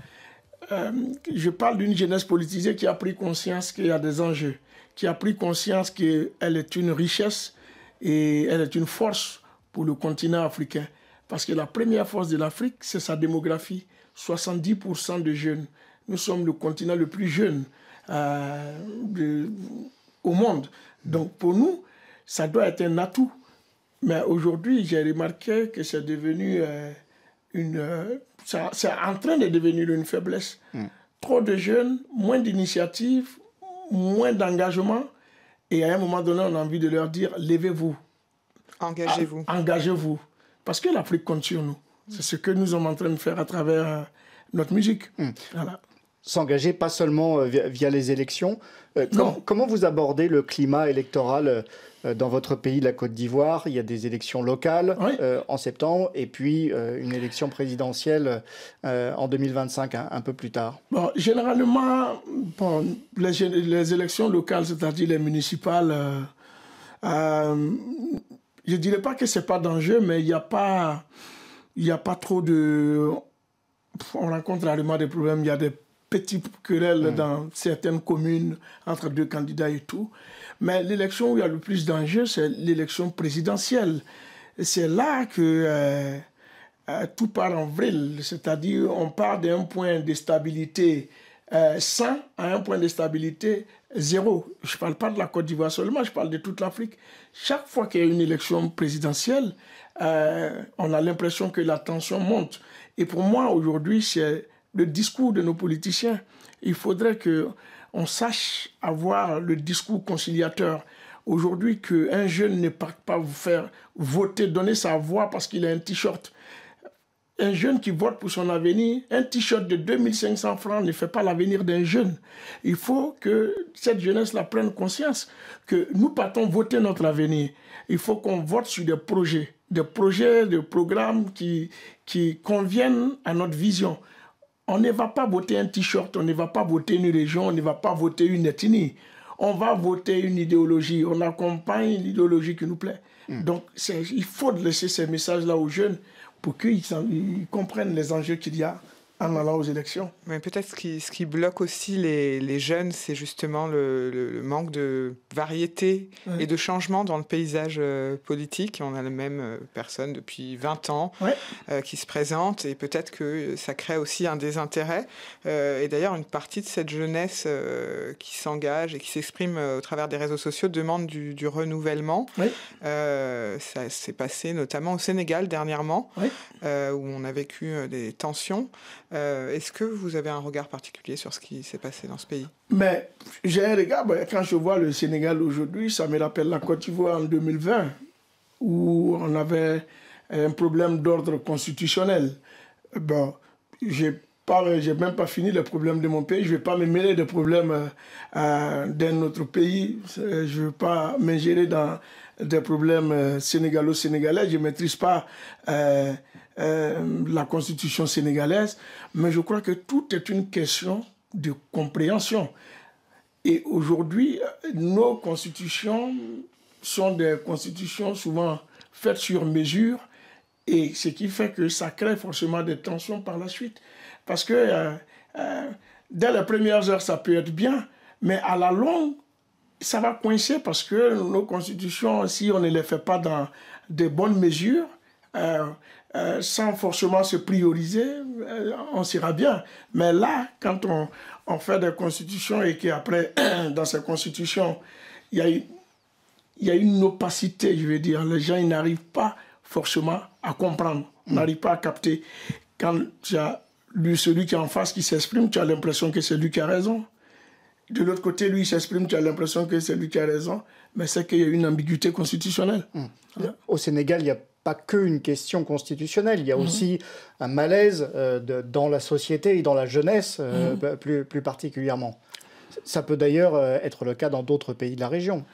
Euh, je parle d'une jeunesse politisée qui a pris conscience qu'il y a des enjeux, qui a pris conscience qu'elle est une richesse et elle est une force pour le continent africain. Parce que la première force de l'Afrique, c'est sa démographie. 70% de jeunes. Nous sommes le continent le plus jeune euh, au monde. Donc pour nous, ça doit être un atout mais aujourd'hui, j'ai remarqué que c'est devenu euh, une. Euh, c'est en train de devenir une faiblesse. Hmm. Trop de jeunes, moins d'initiatives, moins d'engagement. Et à un moment donné, on a envie de leur dire levez-vous. Engagez-vous. Ah, engagez-vous. Parce que l'Afrique compte sur nous. C'est ce que nous sommes en train de faire à travers euh, notre musique. Hmm s'engager, pas seulement euh, via, les élections. Euh, comment, vous abordez le climat électoral euh, dans votre pays, la Côte d'Ivoire, il y a des élections locales en septembre et puis une élection présidentielle en 2025, un peu plus tard. Bon, généralement, les, élections locales, c'est-à-dire les municipales, je ne dirais pas que ce n'est pas dangereux, mais il n'y a, pas, a pas trop de... On rencontre rarement des problèmes, il y a des petites querelles mm. dans certaines communes entre deux candidats et tout. Mais l'élection où il y a le plus d'enjeux, c'est l'élection présidentielle. C'est là que euh, euh, tout part en vrille, c'est-à-dire on part d'un point de stabilité euh, 100 à un point de stabilité zéro. Je ne parle pas de la Côte d'Ivoire seulement, je parle de toute l'Afrique. Chaque fois qu'il y a une élection présidentielle, euh, on a l'impression que la tension monte. Et pour moi, aujourd'hui, c'est le discours de nos politiciens, il faudrait que on sache avoir le discours conciliateur. Aujourd'hui, qu'un jeune ne parte pas vous faire voter, donner sa voix parce qu'il a un t-shirt. Un jeune qui vote pour son avenir, un t-shirt de 2500 francs ne fait pas l'avenir d'un jeune. Il faut que cette jeunesse-là prenne conscience que nous partons voter notre avenir. Il faut qu'on vote sur des projets, des projets, des programmes qui, qui conviennent à notre vision. On ne va pas voter un t-shirt, on ne va pas voter une région, on ne va pas voter une ethnie. On va voter une idéologie, on accompagne l'idéologie qui nous plaît. Hmm. Donc il faut laisser ces messages-là aux jeunes pour qu'ils comprennent les enjeux qu'il y a en allant aux élections. Mais peut-être ce qui, ce qui bloque aussi les, jeunes, c'est justement le, manque de variété et de changement dans le paysage euh, politique. On a la même euh, personne depuis 20 ans euh, qui se présente et peut-être que ça crée aussi un désintérêt. et d'ailleurs, une partie de cette jeunesse qui s'engage et qui s'exprime au travers des réseaux sociaux demande du, renouvellement. ça s'est passé notamment au Sénégal dernièrement, où on a vécu des tensions. Euh, est-ce que vous avez un regard particulier sur ce qui s'est passé dans ce pays Mais j'ai un regard, quand je vois le Sénégal aujourd'hui, ça me rappelle la Côte d'Ivoire en 2020, où on avait un problème d'ordre constitutionnel. Bon, j'ai j'ai même pas fini le problème de mon pays. Je ne vais pas me mêler des problèmes euh, euh, d'un autre pays. Je ne vais pas m'ingérer dans des problèmes sénégalo-sénégalais. Je ne maîtrise pas euh, la constitution sénégalaise, mais je crois que tout est une question de compréhension. Et aujourd'hui, nos constitutions sont des constitutions souvent faites sur mesure, et ce qui fait que ça crée forcément des tensions par la suite. Parce que euh, euh, dès les premières heures, ça peut être bien, mais à la longue, ça va coincer parce que nos constitutions, si on ne les fait pas dans de bonnes mesures, euh, euh, sans forcément se prioriser, euh, on sera bien. Mais là, quand on, fait des constitutions et qu'après, dans ces constitutions, il y, a une, il y a une opacité, je veux dire. Les gens n'arrivent pas forcément à comprendre, n'arrivent mm. n'arrive pas à capter. Quand tu as celui qui est en face qui s'exprime, tu as l'impression que c'est lui qui a raison. De l'autre côté, lui, il s'exprime, tu as l'impression que c'est lui qui a raison, mais c'est qu'il y a une ambiguïté constitutionnelle. Mm. Hein? Au Sénégal, il y a pas qu'une question constitutionnelle, il y a mhm. aussi un malaise euh, dans la société et dans la jeunesse euh, mhm. bah, plus, plus, particulièrement. Ça peut d'ailleurs euh, être le cas dans d'autres pays de la région.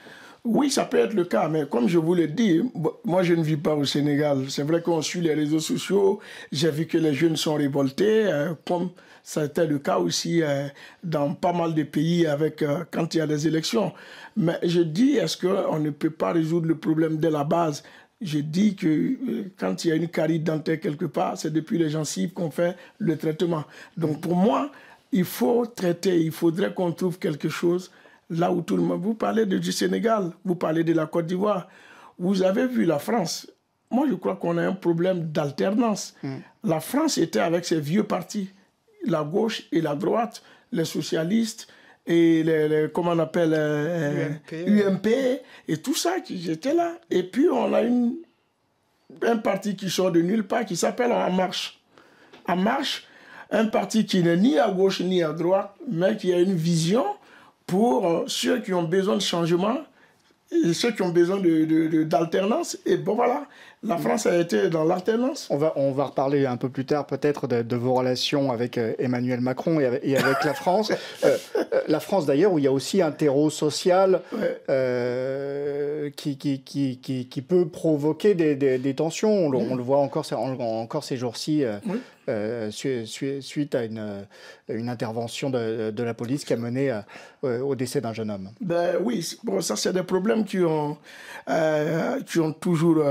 Oui, ça peut être le cas, mais comme je vous l'ai dit, moi je ne vis pas au Sénégal. C'est vrai qu'on suit les réseaux sociaux, j'ai vu que les jeunes sont révoltés, hein, comme ça a été le cas aussi hein, dans pas mal de pays avec, quand il y a des élections. Mais je dis, est-ce qu'on ne peut pas résoudre le problème de la base je dis que euh, quand il y a une carie dentaire quelque part, c'est depuis les gencives qu'on fait le traitement. Donc pour moi, il faut traiter, il faudrait qu'on trouve quelque chose là où tout le monde... Vous parlez du Sénégal, vous parlez de la Côte d'Ivoire, vous avez vu la France. Moi, je crois qu'on a un problème d'alternance. Mm. La France était avec ses vieux partis, la gauche et la droite, les socialistes, et le, comment on appelle UMP. Euh, euh, et tout ça qui j'étais là et puis on a une un parti qui sort de nulle part qui s'appelle En Marche En Marche un parti qui n'est ni à gauche ni à droite mais qui a une vision pour euh, ceux qui ont besoin de changement et ceux qui ont besoin d'alternance de, de, et bon voilà la France a été dans l'alternance. On va, on va reparler un peu plus tard peut-être de, vos relations avec euh, Emmanuel Macron et avec, la France. Euh, euh, la France d'ailleurs où il y a aussi un terreau social qui, qui, qui, qui, peut provoquer des, tensions. On, le voit encore, encore ces jours-ci. suite à une, une intervention de, de, la police qui a mené au décès d'un jeune homme. Ben oui, bon, ça c'est des problèmes qui ont, qui ont toujours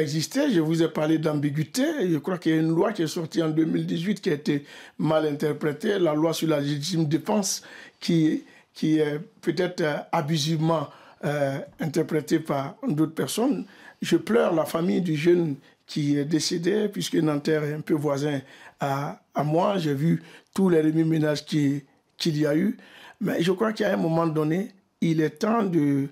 existait. Je vous ai parlé d'ambiguïté. Je crois qu'il y a une loi qui est sortie en 2018 qui a été mal interprétée, la loi sur la légitime défense, qui, qui est peut-être euh, abusivement euh, interprétée par d'autres personnes. Je pleure la famille du jeune qui est décédé, puisque Nanterre est un peu voisin à, à moi. J'ai vu tous les remis ménages qu'il y a eu. Mais je crois qu'à un moment donné, il est temps de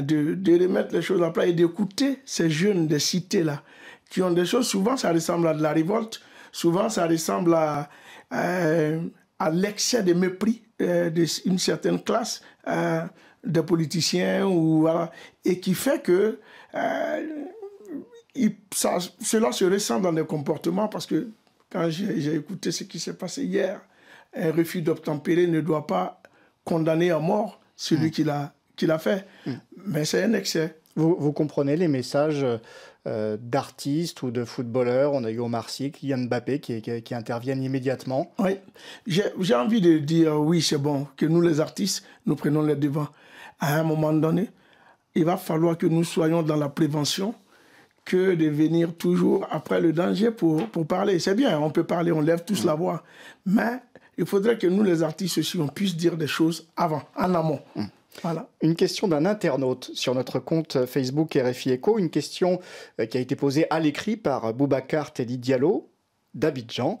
de, de, remettre les choses en place et d'écouter ces jeunes des cités-là, qui ont des choses, souvent ça ressemble à de la révolte, souvent ça ressemble à, euh, à, l'excès de mépris euh, d'une certaine classe euh, de politiciens, ou, voilà, et qui fait que euh, il, cela se ressent dans les comportements, parce que quand j'ai écouté ce qui s'est passé hier, un refus d'obtempérer ne doit pas condamner à mort celui mm. qui l'a qu'il a fait. Mm. Mais c'est un excès. Vous, comprenez les messages euh, d'artistes ou de footballeurs On a eu Omar Sy, Yann Mbappé qui, interviennent immédiatement. Oui, j'ai envie de dire euh, oui, c'est bon, que nous les artistes, nous prenons les devants. À un moment donné, il va falloir que nous soyons dans la prévention que de venir toujours après le danger pour, pour parler. C'est bien, on peut parler, on lève tous la voix. Mais il faudrait que nous, les artistes aussi, on puisse dire des choses avant, en amont. Mm. Voilà. Une question d'un internaute sur notre compte Facebook RFI Echo, une question euh, qui a été posée à l'écrit par Boubacar Teddy Diallo d'Abidjan. Jean.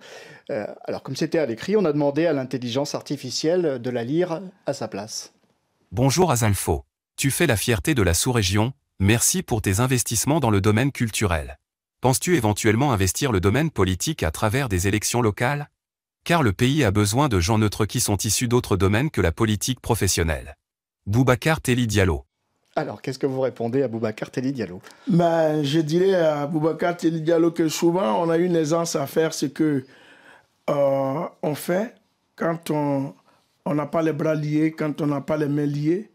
Euh, alors comme c'était à l'écrit, on a demandé à l'intelligence artificielle de la lire à sa place. Bonjour Azalfo. Tu fais la fierté de la sous-région, merci pour tes investissements dans le domaine culturel. Penses-tu éventuellement investir le domaine politique à travers des élections locales Car le pays a besoin de gens neutres qui sont issus d'autres domaines que la politique professionnelle. Boubacar Teli Diallo. Alors, qu'est-ce que vous répondez à Boubacar Teli Diallo bah, Je dirais à Boubacar Teli Diallo que souvent, on a une aisance à faire ce que euh, on fait quand on n'a pas les bras liés, quand on n'a pas les mains liées.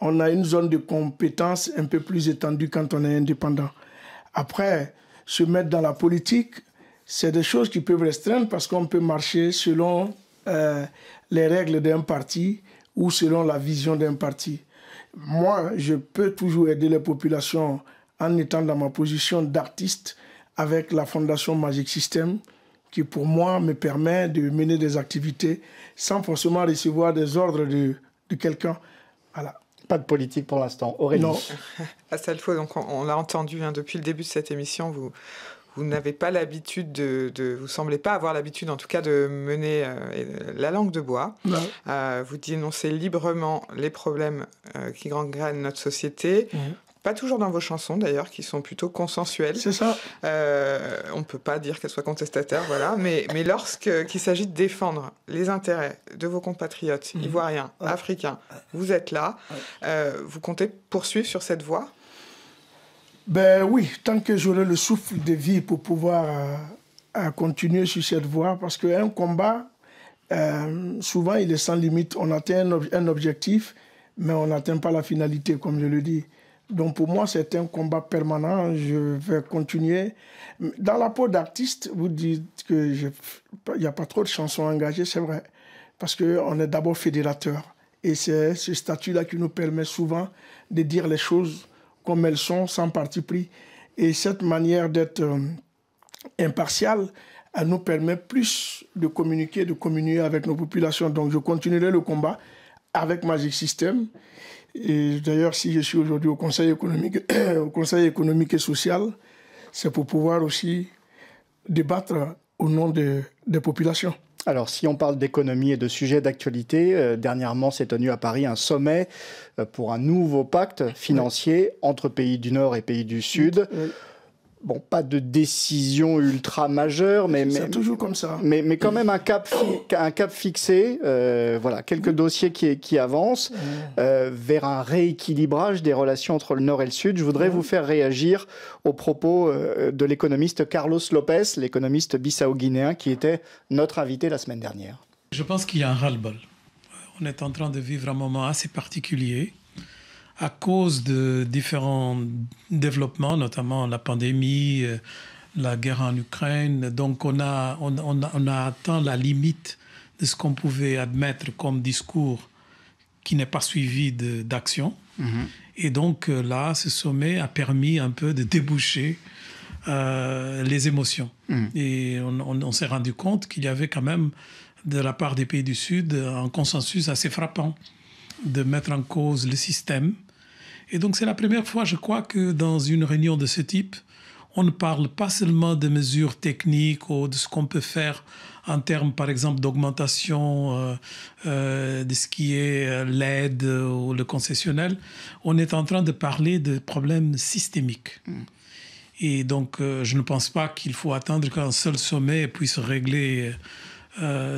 On a une zone de compétence un peu plus étendue quand on est indépendant. Après, se mettre dans la politique, c'est des choses qui peuvent restreindre parce qu'on peut marcher selon euh, les règles d'un parti ou selon la vision d'un parti. Moi, je peux toujours aider les populations en étant dans ma position d'artiste avec la fondation Magic System, qui pour moi me permet de mener des activités sans forcément recevoir des ordres de, de quelqu'un. Voilà. Pas de politique pour l'instant. Aurélie. Non. À cette fois, donc, on, l'a entendu hein, depuis le début de cette émission, vous, vous n'avez pas l'habitude de, de, vous semblez pas avoir l'habitude en tout cas de mener euh, la langue de bois. Euh, vous dénoncez librement les problèmes euh, qui gangrènent notre société. Pas toujours dans vos chansons d'ailleurs, qui sont plutôt consensuelles. C'est ça. on peut pas dire qu'elles soient contestataires, voilà. Mais, mais qu'il s'agit de défendre les intérêts de vos compatriotes mhm. ivoiriens, africains, vous êtes là. vous comptez poursuivre sur cette voie ben oui, tant que j'aurai le souffle de vie pour pouvoir euh, continuer sur cette voie, parce qu'un combat, euh, souvent, il est sans limite. On atteint un, objectif, mais on n'atteint pas la finalité, comme je le dis. Donc pour moi, c'est un combat permanent. Je vais continuer. Dans la peau d'artiste, vous dites qu'il n'y a pas trop de chansons engagées, c'est vrai. Parce qu'on est d'abord fédérateur. Et c'est ce statut-là qui nous permet souvent de dire les choses comme elles sont, sans parti pris. Et cette manière d'être euh, impartiale, elle nous permet plus de communiquer, de communier avec nos populations. Donc je continuerai le combat avec Magic System. Et d'ailleurs, si je suis aujourd'hui au Conseil économique, au Conseil économique et social, c'est pour pouvoir aussi débattre au nom des populations. Alors, si on parle d'économie et de sujets d'actualité, euh, dernièrement s'est tenu à Paris un sommet euh, pour un nouveau pacte financier entre pays du Nord et pays du Sud bon, pas de décision ultra majeure, mais, mais toujours comme ça. Mais, mais quand même un cap, un cap fixé, euh, voilà, quelques dossiers qui, qui avancent euh, vers un rééquilibrage des relations entre le Nord et le Sud. Je voudrais vous faire réagir aux propos euh, de l'économiste Carlos Lopez, l'économiste bissau-guinéen, qui était notre invité la semaine dernière. Je pense qu'il y a un ras-le-bol. On est en train de vivre un moment assez particulier à cause de différents développements, notamment la pandémie, euh, la guerre en Ukraine. Donc on a, on, a atteint la limite de ce qu'on pouvait admettre comme discours qui n'est pas suivi d'action. Mm-hmm. Et donc euh, là, ce sommet a permis un peu de déboucher euh, les émotions. Mm. Et on, on s'est rendu compte qu'il y avait quand même, de la part des pays du Sud, un consensus assez frappant de mettre en cause le système et donc c'est la première fois, je crois, que dans une réunion de ce type, on ne parle pas seulement de mesures techniques ou de ce qu'on peut faire en termes, par exemple, d'augmentation euh, euh, de ce qui est euh, l'aide ou le concessionnel. On est en train de parler de problèmes systémiques. Mm. Et donc, je ne pense pas qu'il faut attendre qu'un seul sommet puisse régler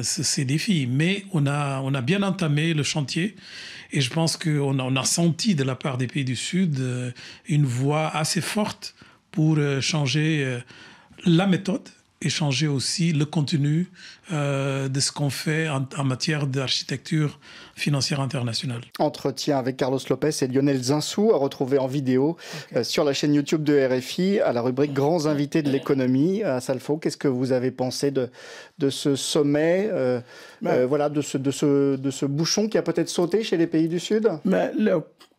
ces défis. Mais on a, on a bien entamé le chantier. Et je pense qu'on a senti de la part des pays du Sud euh, une voix assez forte pour euh, changer euh, la méthode échanger aussi le contenu euh, de ce qu'on fait en, matière d'architecture financière internationale. Entretien avec Carlos Lopez et Lionel Zinsou à retrouver en vidéo euh, sur la chaîne YouTube de RFI à la rubrique Grands invités de l'économie. À euh, Salfo, qu'est-ce que vous avez pensé de, ce sommet, ben- voilà, de ce, de, ce, bouchon qui a peut-être sauté chez les pays du Sud ben,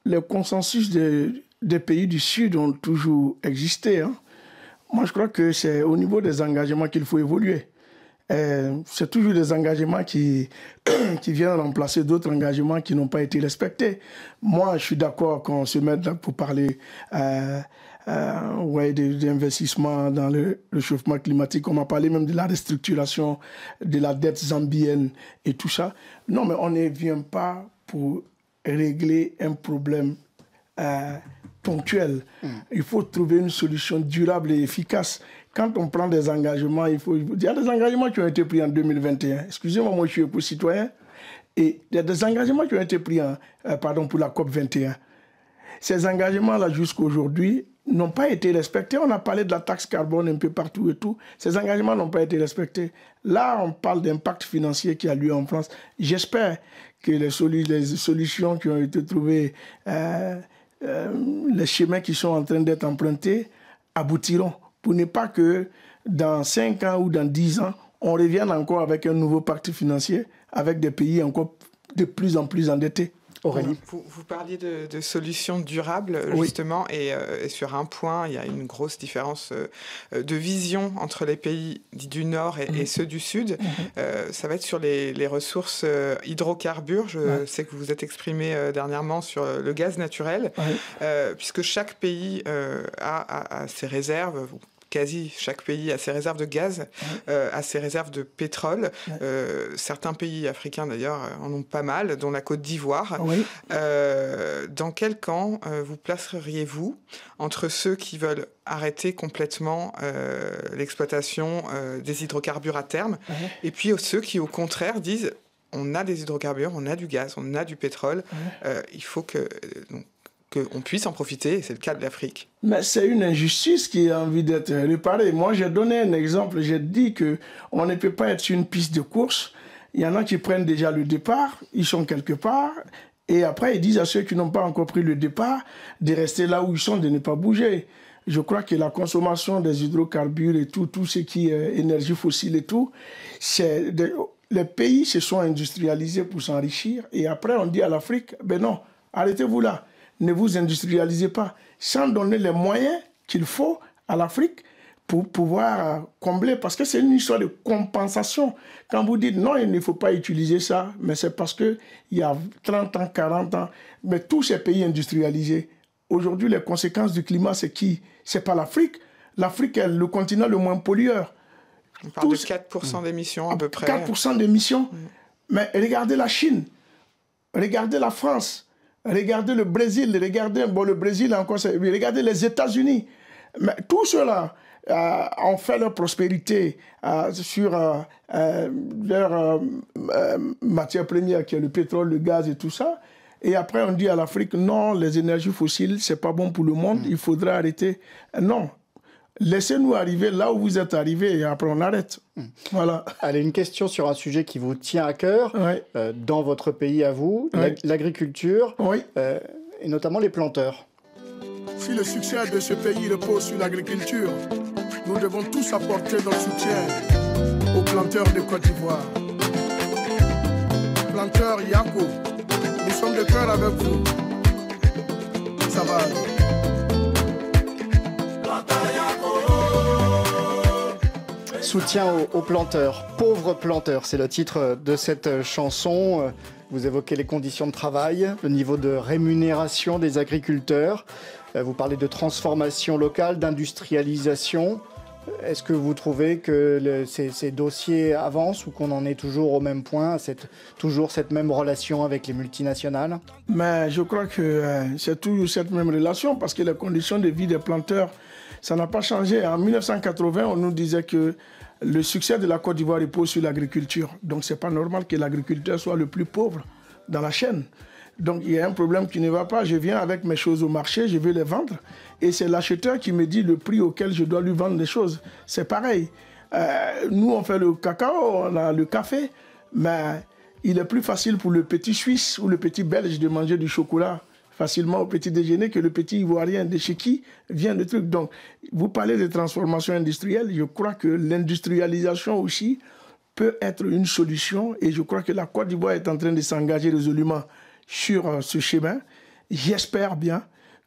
le, consensus des, pays du Sud ont toujours existé. Hein. Moi, je crois que c'est au niveau des engagements qu'il faut évoluer. Euh, c'est toujours des engagements qui, qui viennent remplacer d'autres engagements qui n'ont pas été respectés. Moi, je suis d'accord qu'on se mette là pour parler euh, euh d'investissement dans le réchauffement climatique. On m'a parlé même de la restructuration de la dette zambienne et tout ça. Non, mais on ne vient pas pour régler un problème euh, ponctuelle. Hmm. Il faut trouver une solution durable et efficace. Quand on prend des engagements, il faut, il y a des engagements qui ont été pris en 2021. Excusez-moi, moi je suis citoyen Et il y a des engagements qui ont été pris en, euh, pardon, pour la COP 21. Ces engagements-là, jusqu'à aujourd'hui, n'ont pas été respectés. On a parlé de la taxe carbone un peu partout et tout. Ces engagements n'ont pas été respectés. Là, on parle d'impact financier qui a lieu en France. J'espère que les, les, solutions qui ont été trouvées euh, euh, les chemins qui sont en train d'être empruntés aboutiront pour ne pas que dans 5 ans ou dans 10 ans, on revienne encore avec un nouveau pacte financier, avec des pays encore de plus en plus endettés. Aurélie. Vous, parliez de, solutions durables, justement, euh, et, sur un point, il y a une grosse différence euh, de vision entre les pays du Nord et, mhm. ceux du Sud. Mhm. Euh, ça va être sur les, ressources hydrocarbures. Je sais que vous vous êtes exprimé dernièrement sur le gaz naturel, puisque chaque pays a, ses réserves, quasi chaque pays a ses réserves de gaz, euh, a ses réserves de pétrole. Euh, certains pays africains d'ailleurs euh, en ont pas mal, dont la Côte d'Ivoire. dans quel camp vous placeriez-vous entre ceux qui veulent arrêter complètement l'exploitation des hydrocarbures à terme et puis ceux qui au contraire disent on a des hydrocarbures, on a du gaz, on a du pétrole. il faut que qu'on puisse en profiter, c'est le cas de l'Afrique. Mais c'est une injustice qui a envie d'être réparée. Moi, j'ai donné un exemple, j'ai dit que on ne peut pas être sur une piste de course. Il y en a qui prennent déjà le départ, ils sont quelque part, et après ils disent à ceux qui n'ont pas encore pris le départ de rester là où ils sont, de ne pas bouger. Je crois que la consommation des hydrocarbures et tout, tout ce qui est énergie fossile et tout, c'est les pays se sont industrialisés pour s'enrichir, et après on dit à l'Afrique, ben non, arrêtez-vous là ne vous industrialisez pas, sans donner les moyens qu'il faut à l'Afrique pour pouvoir euh, combler, parce que c'est une histoire de compensation. Quand vous dites non, il ne faut pas utiliser ça, mais c'est parce qu'il y a 30 ans, 40 ans, mais tous ces pays industrialisés, aujourd'hui les conséquences du climat, c'est qui C'est pas l'Afrique. L'Afrique est le continent le moins pollueur. On parle de 4% mm. d'émissions à peu près. 4% d'émissions. Mm. Mais regardez la Chine, regardez la France, Regardez le Brésil, regardez bon, le Brésil encore, regardez les États-Unis. Mais tout cela euh, en ont fait leur prospérité euh, sur euh, euh leur matière première, qui est le pétrole, le gaz et tout ça. Et après, on dit à l'Afrique, non, les énergies fossiles, c'est pas bon pour le monde, mm. il faudra arrêter. Non, Laissez-nous arriver là où vous êtes arrivé et après on arrête. Hmm. Voilà. Allez, une question sur un sujet qui vous tient à cœur, euh, dans votre pays à vous, l'agriculture, euh, et notamment les planteurs. Si le succès de ce pays repose sur l'agriculture, nous devons tous apporter notre soutien aux planteurs de Côte d'Ivoire. Planteurs Yako, nous sommes de cœur avec vous. Ça va. Soutien aux, planteurs, pauvres planteurs, c'est le titre de cette chanson. Vous évoquez les conditions de travail, le niveau de rémunération des agriculteurs. Vous parlez de transformation locale, d'industrialisation. Est-ce que vous trouvez que ces, dossiers avancent ou qu'on en est toujours au même point, toujours cette même relation avec les multinationales Mais je crois que euh, c'est toujours cette même relation parce que les conditions de vie des planteurs, ça n'a pas changé. En 1980, on nous disait que le succès de la Côte d'Ivoire repose sur l'agriculture. Donc, ce n'est pas normal que l'agriculteur soit le plus pauvre dans la chaîne. Donc, il y a un problème qui ne va pas. Je viens avec mes choses au marché, je vais les vendre. Et c'est l'acheteur qui me dit le prix auquel je dois lui vendre les choses. C'est pareil. Euh, nous, on fait le cacao, on a le café, mais il est plus facile pour le petit Suisse ou le petit Belge de manger du chocolat facilement au petit déjeuner que le petit Ivoirien de chez qui vient le truc. Donc, vous parlez de transformation industrielle, je crois que l'industrialisation aussi peut être une solution et je crois que la Côte d'Ivoire est en train de s'engager résolument sur euh, ce chemin. J'espère bien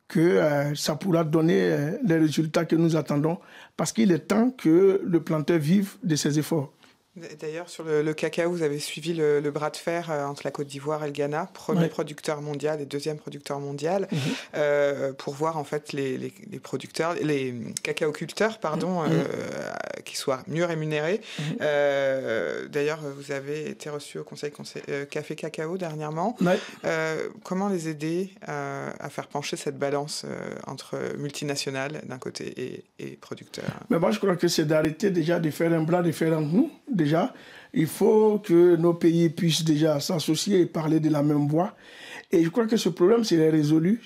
que euh, ça pourra donner euh, les résultats que nous attendons parce qu'il est temps que le planteur vive de ses efforts. D'ailleurs, sur le, cacao, vous avez suivi le, bras de fer euh, entre la Côte d'Ivoire et le Ghana, premier producteur mondial et deuxième producteur mondial, mhm. euh, pour voir en fait les, les, les producteurs, les cacaoculteurs, pardon, mhm. euh, qui soient mieux rémunérés. Mhm. D'ailleurs, vous avez été reçu au Conseil, Café Cacao dernièrement. comment les aider à faire pencher cette balance entre multinationales d'un côté et, producteurs moi, je crois que c'est d'arrêter déjà de faire un bras de fer nous déjà, il faut que nos pays puissent déjà s'associer et parler de la même voix. Et je crois que ce problème serait résolu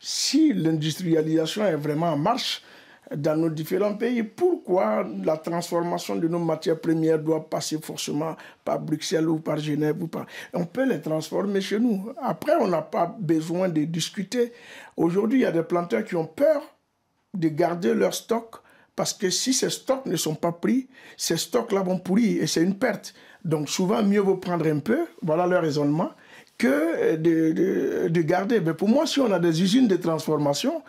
si l'industrialisation est vraiment en marche dans nos différents pays. Pourquoi la transformation de nos matières premières doit passer forcément par Bruxelles ou par Genève ou par... On peut les transformer chez nous. Après, on n'a pas besoin de discuter. Aujourd'hui, il y a des planteurs qui ont peur de garder leur stock parce que si ces stocks ne sont pas pris, ces stocks-là vont pourrir et c'est une perte. Donc souvent, mieux vaut prendre un peu, voilà le raisonnement, que euh, de, garder. Mais pour moi, si on a des usines de transformation,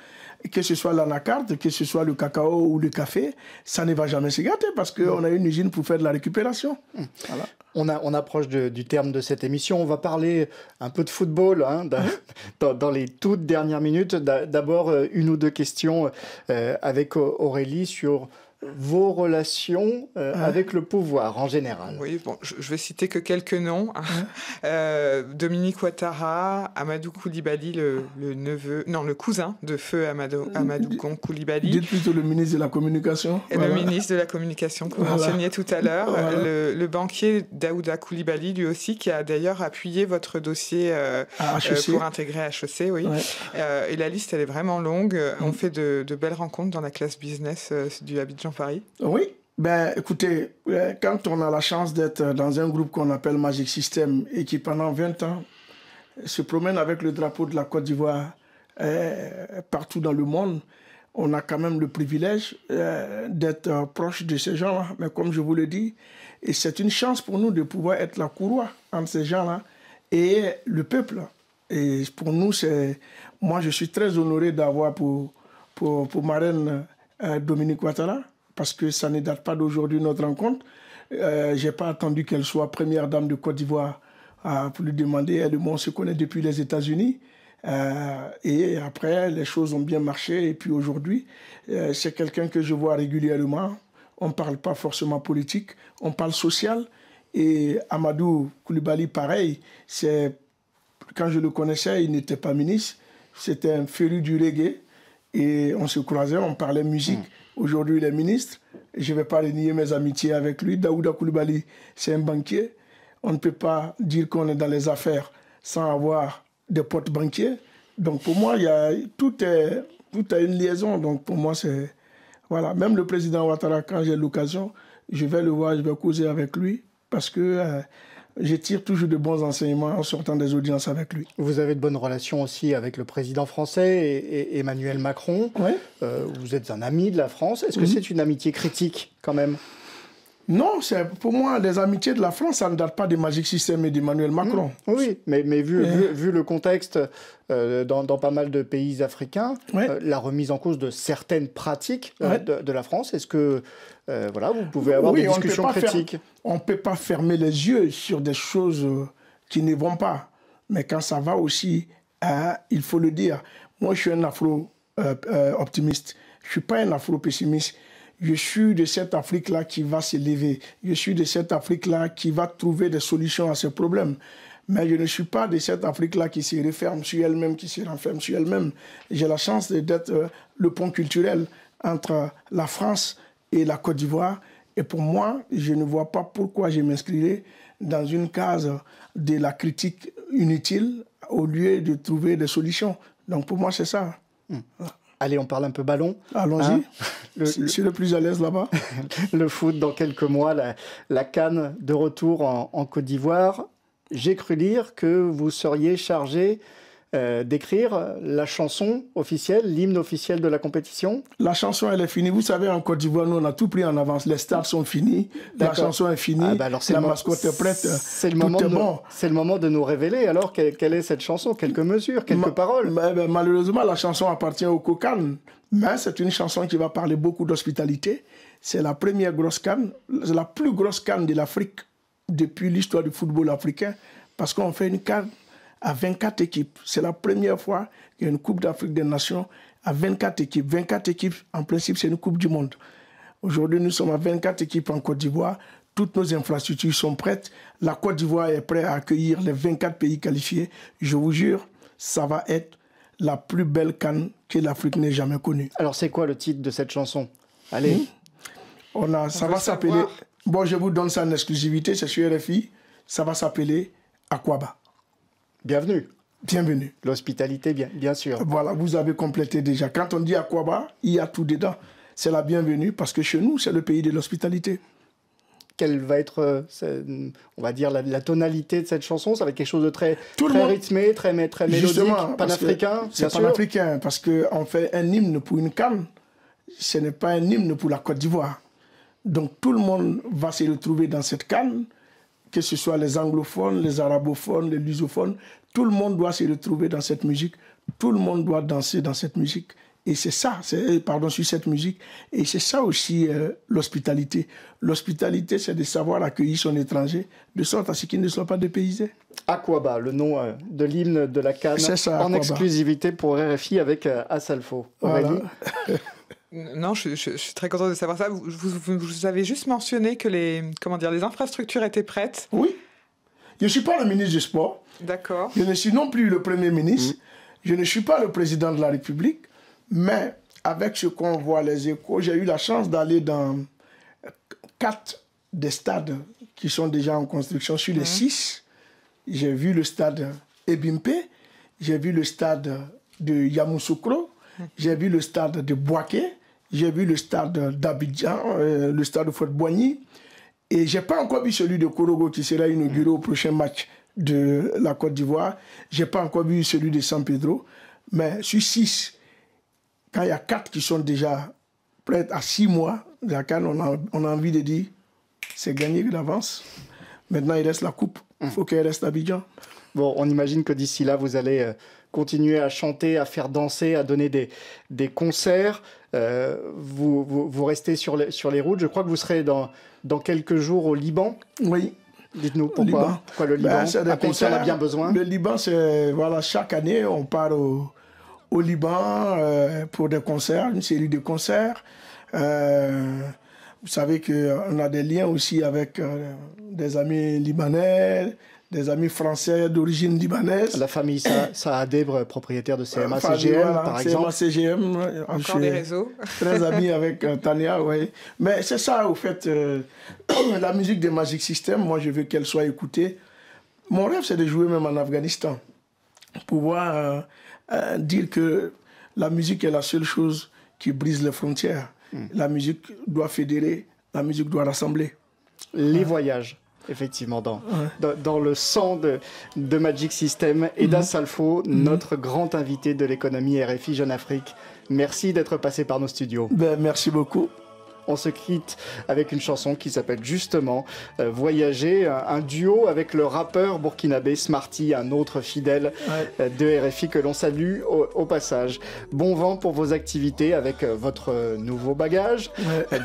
que ce soit l'anacarde, que ce soit le cacao ou le café, ça ne va jamais se gâter parce qu'on a une usine pour faire de la récupération. Hum. Voilà. On, approche du terme de cette émission. On va parler un peu de football hein, dans, dans, les toutes dernières minutes. D'abord, euh, une ou deux questions euh, avec Aurélie sur vos relations euh, avec le pouvoir en général. Oui, bon, je, vais citer que quelques noms. Hein. Euh, Dominique Ouattara, Amadou Koulibaly, le, neveu, non, le cousin de feu euh, Amadou, Amadou Koulibaly. Dites plutôt le ministre de la Communication. Et Le ministre de la Communication que vous mentionniez tout à l'heure. Le, banquier Daouda Koulibaly, lui aussi, qui a d'ailleurs appuyé votre dossier e pour intégrer HEC, oui. et la liste, elle est vraiment longue. On mm. fait de, de belles rencontres dans la classe business du Abidjan oui. Ben, écoutez, euh, quand on a la chance d'être dans un groupe qu'on appelle Magic System et qui pendant 20 ans se promène avec le drapeau de la Côte d'Ivoire euh, partout dans le monde, on a quand même le privilège euh, d'être proche de ces gens-là. Mais comme je vous le dis, c'est une chance pour nous de pouvoir être la courroie entre ces gens-là et le peuple. Et pour nous, c'est moi, je suis très honoré d'avoir pour, pour, pour ma reine Dominique Ouattara parce que ça ne date pas d'aujourd'hui notre rencontre. Euh, je n'ai pas attendu qu'elle soit première dame de Côte d'Ivoire euh, pour lui demander. Elle on se connaît depuis les États-Unis. Euh, et après, les choses ont bien marché. Et puis aujourd'hui, euh, c'est quelqu'un que je vois régulièrement. On ne parle pas forcément politique, on parle social. Et Amadou Koulibaly, pareil, c'est quand je le connaissais, il n'était pas ministre. C'était un féru du reggae. Et on se croisait, on parlait musique. Aujourd'hui, les ministres, ministre. Je ne vais pas renier mes amitiés avec lui. Daouda Koulibaly, c'est un banquier. On ne peut pas dire qu'on est dans les affaires sans avoir des potes banquiers. Donc pour moi, il y a, tout, est, a une liaison. Donc pour moi, c'est... Voilà, même le président Ouattara, quand j'ai l'occasion, je vais le voir, je vais causer avec lui, parce que euh, je tire toujours de bons enseignements en sortant des audiences avec lui. Vous avez de bonnes relations aussi avec le président français et, Emmanuel Macron. Euh, vous êtes un ami de la France. Est-ce que mhm. c'est une amitié critique quand même non, c'est pour moi, les amitiés de la France, ça ne date pas du Magic System et d'Emmanuel Macron. Mmh. Oui, mais, vu, vu, le contexte euh, dans, pas mal de pays africains, euh, la remise en cause de certaines pratiques euh, de, la France, est-ce que voilà, vous pouvez avoir des discussions on critiques On ne peut pas fermer les yeux sur des choses qui ne vont pas. Mais quand ça va aussi, hein, il faut le dire. Moi, je suis un afro-optimiste. je ne suis pas un afro-pessimiste je suis de cette Afrique-là qui va se lever. Je suis de cette Afrique-là qui va trouver des solutions à ce problème. Mais je ne suis pas de cette Afrique-là qui se referme sur elle-même, qui se renferme sur elle-même. J'ai la chance d'être euh, le pont culturel entre la France et la Côte d'Ivoire. Et pour moi, je ne vois pas pourquoi je m'inscrirais dans une case de la critique inutile au lieu de trouver des solutions. Donc pour moi, c'est ça. Hum. Allez, on parle un peu ballon. Allons-y. Hein je suis le plus à l'aise là-bas. le foot dans quelques mois, la, canne de retour en Côte d'Ivoire. J'ai cru lire que vous seriez chargé euh, d'écrire la chanson officielle, l'hymne officiel de la compétition La chanson, elle est finie. Vous savez, en Côte d'Ivoire, nous, on a tout pris en avance. Les stars sont finis, la chanson est finie, ah, bah la mascotte est prête. C'est le, moment c'est le moment de nous révéler alors quelle, est cette chanson, quelques mesures, quelques paroles. Eh ben, malheureusement, la chanson appartient au Cocan, mais c'est une chanson qui va parler beaucoup d'hospitalité. C'est la première grosse canne, la plus grosse canne de l'Afrique depuis l'histoire du football africain, parce qu'on fait une canne à 24 équipes. C'est la première fois qu'il y a une Coupe d'Afrique des Nations à 24 équipes. 24 équipes, en principe, c'est une Coupe du Monde. Aujourd'hui, nous sommes à 24 équipes en Côte d'Ivoire. Toutes nos infrastructures sont prêtes. La Côte d'Ivoire est prête à accueillir les 24 pays qualifiés. Je vous jure, ça va être la plus belle canne que l'Afrique n'ait jamais connue. Alors, c'est quoi le titre de cette chanson Allez. Hmm On a, ça va s'appeler. Bon, je vous donne ça en exclusivité, c'est sur RFI. Ça va s'appeler Aquaba. Bienvenue. Bienvenue. L'hospitalité, bien, bien sûr. Voilà, vous avez complété déjà. Quand on dit Aquaba, il y a tout dedans. C'est la bienvenue parce que chez nous, c'est le pays de l'hospitalité. Quelle va être, euh, on va dire, la, tonalité de cette chanson Ça va être quelque chose de très, très rythmé, très, très mélodique, Justement, panafricain C'est panafricain parce qu'on fait un hymne pour une canne. Ce n'est pas un hymne pour la Côte d'Ivoire. Donc tout le monde va se retrouver dans cette canne que ce soit les anglophones, les arabophones, les lusophones, tout le monde doit se retrouver dans cette musique, tout le monde doit danser dans cette musique. Et c'est ça, euh, pardon, sur cette musique. Et c'est ça aussi euh, l'hospitalité. L'hospitalité, c'est de savoir accueillir son étranger, de sorte à ce qu'il ne soit pas dépaysé. Aquaba, le nom euh, de l'hymne de la Cannes, en exclusivité pour RFI avec euh, Asalfo. Voilà. Non, je, suis très contente de savoir ça. Vous, avez juste mentionné que les, comment dire, les infrastructures étaient prêtes. Oui. Je ne suis pas le ministre du Sport. D'accord. Je ne suis non plus le Premier ministre. Mm. Je ne suis pas le président de la République. Mais avec ce qu'on voit, les échos, j'ai eu la chance d'aller dans quatre des stades qui sont déjà en construction. Sur les mm. six, j'ai vu le stade Ebimpe, j'ai vu le stade de Yamoussoukro, mm. j'ai vu le stade de Boaké, j'ai vu le stade d'Abidjan, euh, le stade de Fort Boigny. Et j'ai pas encore vu celui de Korogo qui sera inauguré au prochain match de la Côte d'Ivoire. J'ai pas encore vu celui de San Pedro. Mais sur six, quand il y a quatre qui sont déjà prêts à six mois, on a, on a envie de dire c'est gagné d'avance. Maintenant, il reste la coupe. Il faut qu'elle reste à Bon, on imagine que d'ici là, vous allez euh, continuer à chanter, à faire danser, à donner des, des concerts. Euh, vous, vous, restez sur les, sur les routes. Je crois que vous serez dans, dans quelques jours au Liban. Oui. Dites-nous pourquoi, le ben, Liban a bien besoin Le Liban, c'est voilà, chaque année, on part au, au Liban euh, pour des concerts, une série de concerts. Euh, vous savez qu'on euh, a des liens aussi avec euh, des amis libanais, des amis français d'origine libanaise. La famille Sa propriétaire de CMA euh, CGM, par exemple. CMA CGM, encore des réseaux. Très ami avec Tania, oui. Mais c'est ça, au fait, la musique des Magic System, moi je veux qu'elle soit écoutée. Mon rêve, c'est de jouer même en Afghanistan. Pouvoir dire que la musique est la seule chose qui brise les frontières. La musique doit fédérer, la musique doit rassembler. Les voyages effectivement, dans, dans, le sang de, Magic System. et mmh. Salfo, mhm. notre grand invité de l'économie RFI Jeune Afrique, merci d'être passé par nos studios. Ben, merci beaucoup on se quitte avec une chanson qui s'appelle justement euh, Voyager, un, duo avec le rappeur burkinabé Smarty, un autre fidèle euh, de RFI que l'on salue au, passage. Bon vent pour vos activités avec euh, votre nouveau bagage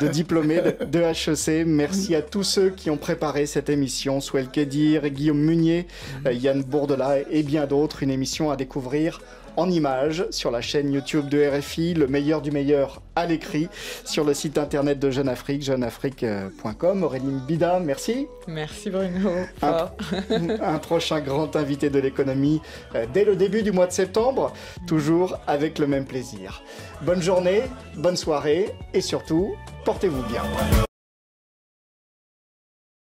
de diplômé de, HEC. Merci à tous ceux qui ont préparé cette émission, Swell Kedir, Guillaume Munier, Yann Bourdelat et bien d'autres, une émission à découvrir en images sur la chaîne YouTube de RFI, le meilleur du meilleur à l'écrit, sur le site internet de Jeune Afrique, jeuneafrique.com. Aurélie Bida, merci. Merci Bruno. un, prochain grand invité de l'économie euh, dès le début du mois de septembre, toujours avec le même plaisir. Bonne journée, bonne soirée et surtout, portez-vous bien.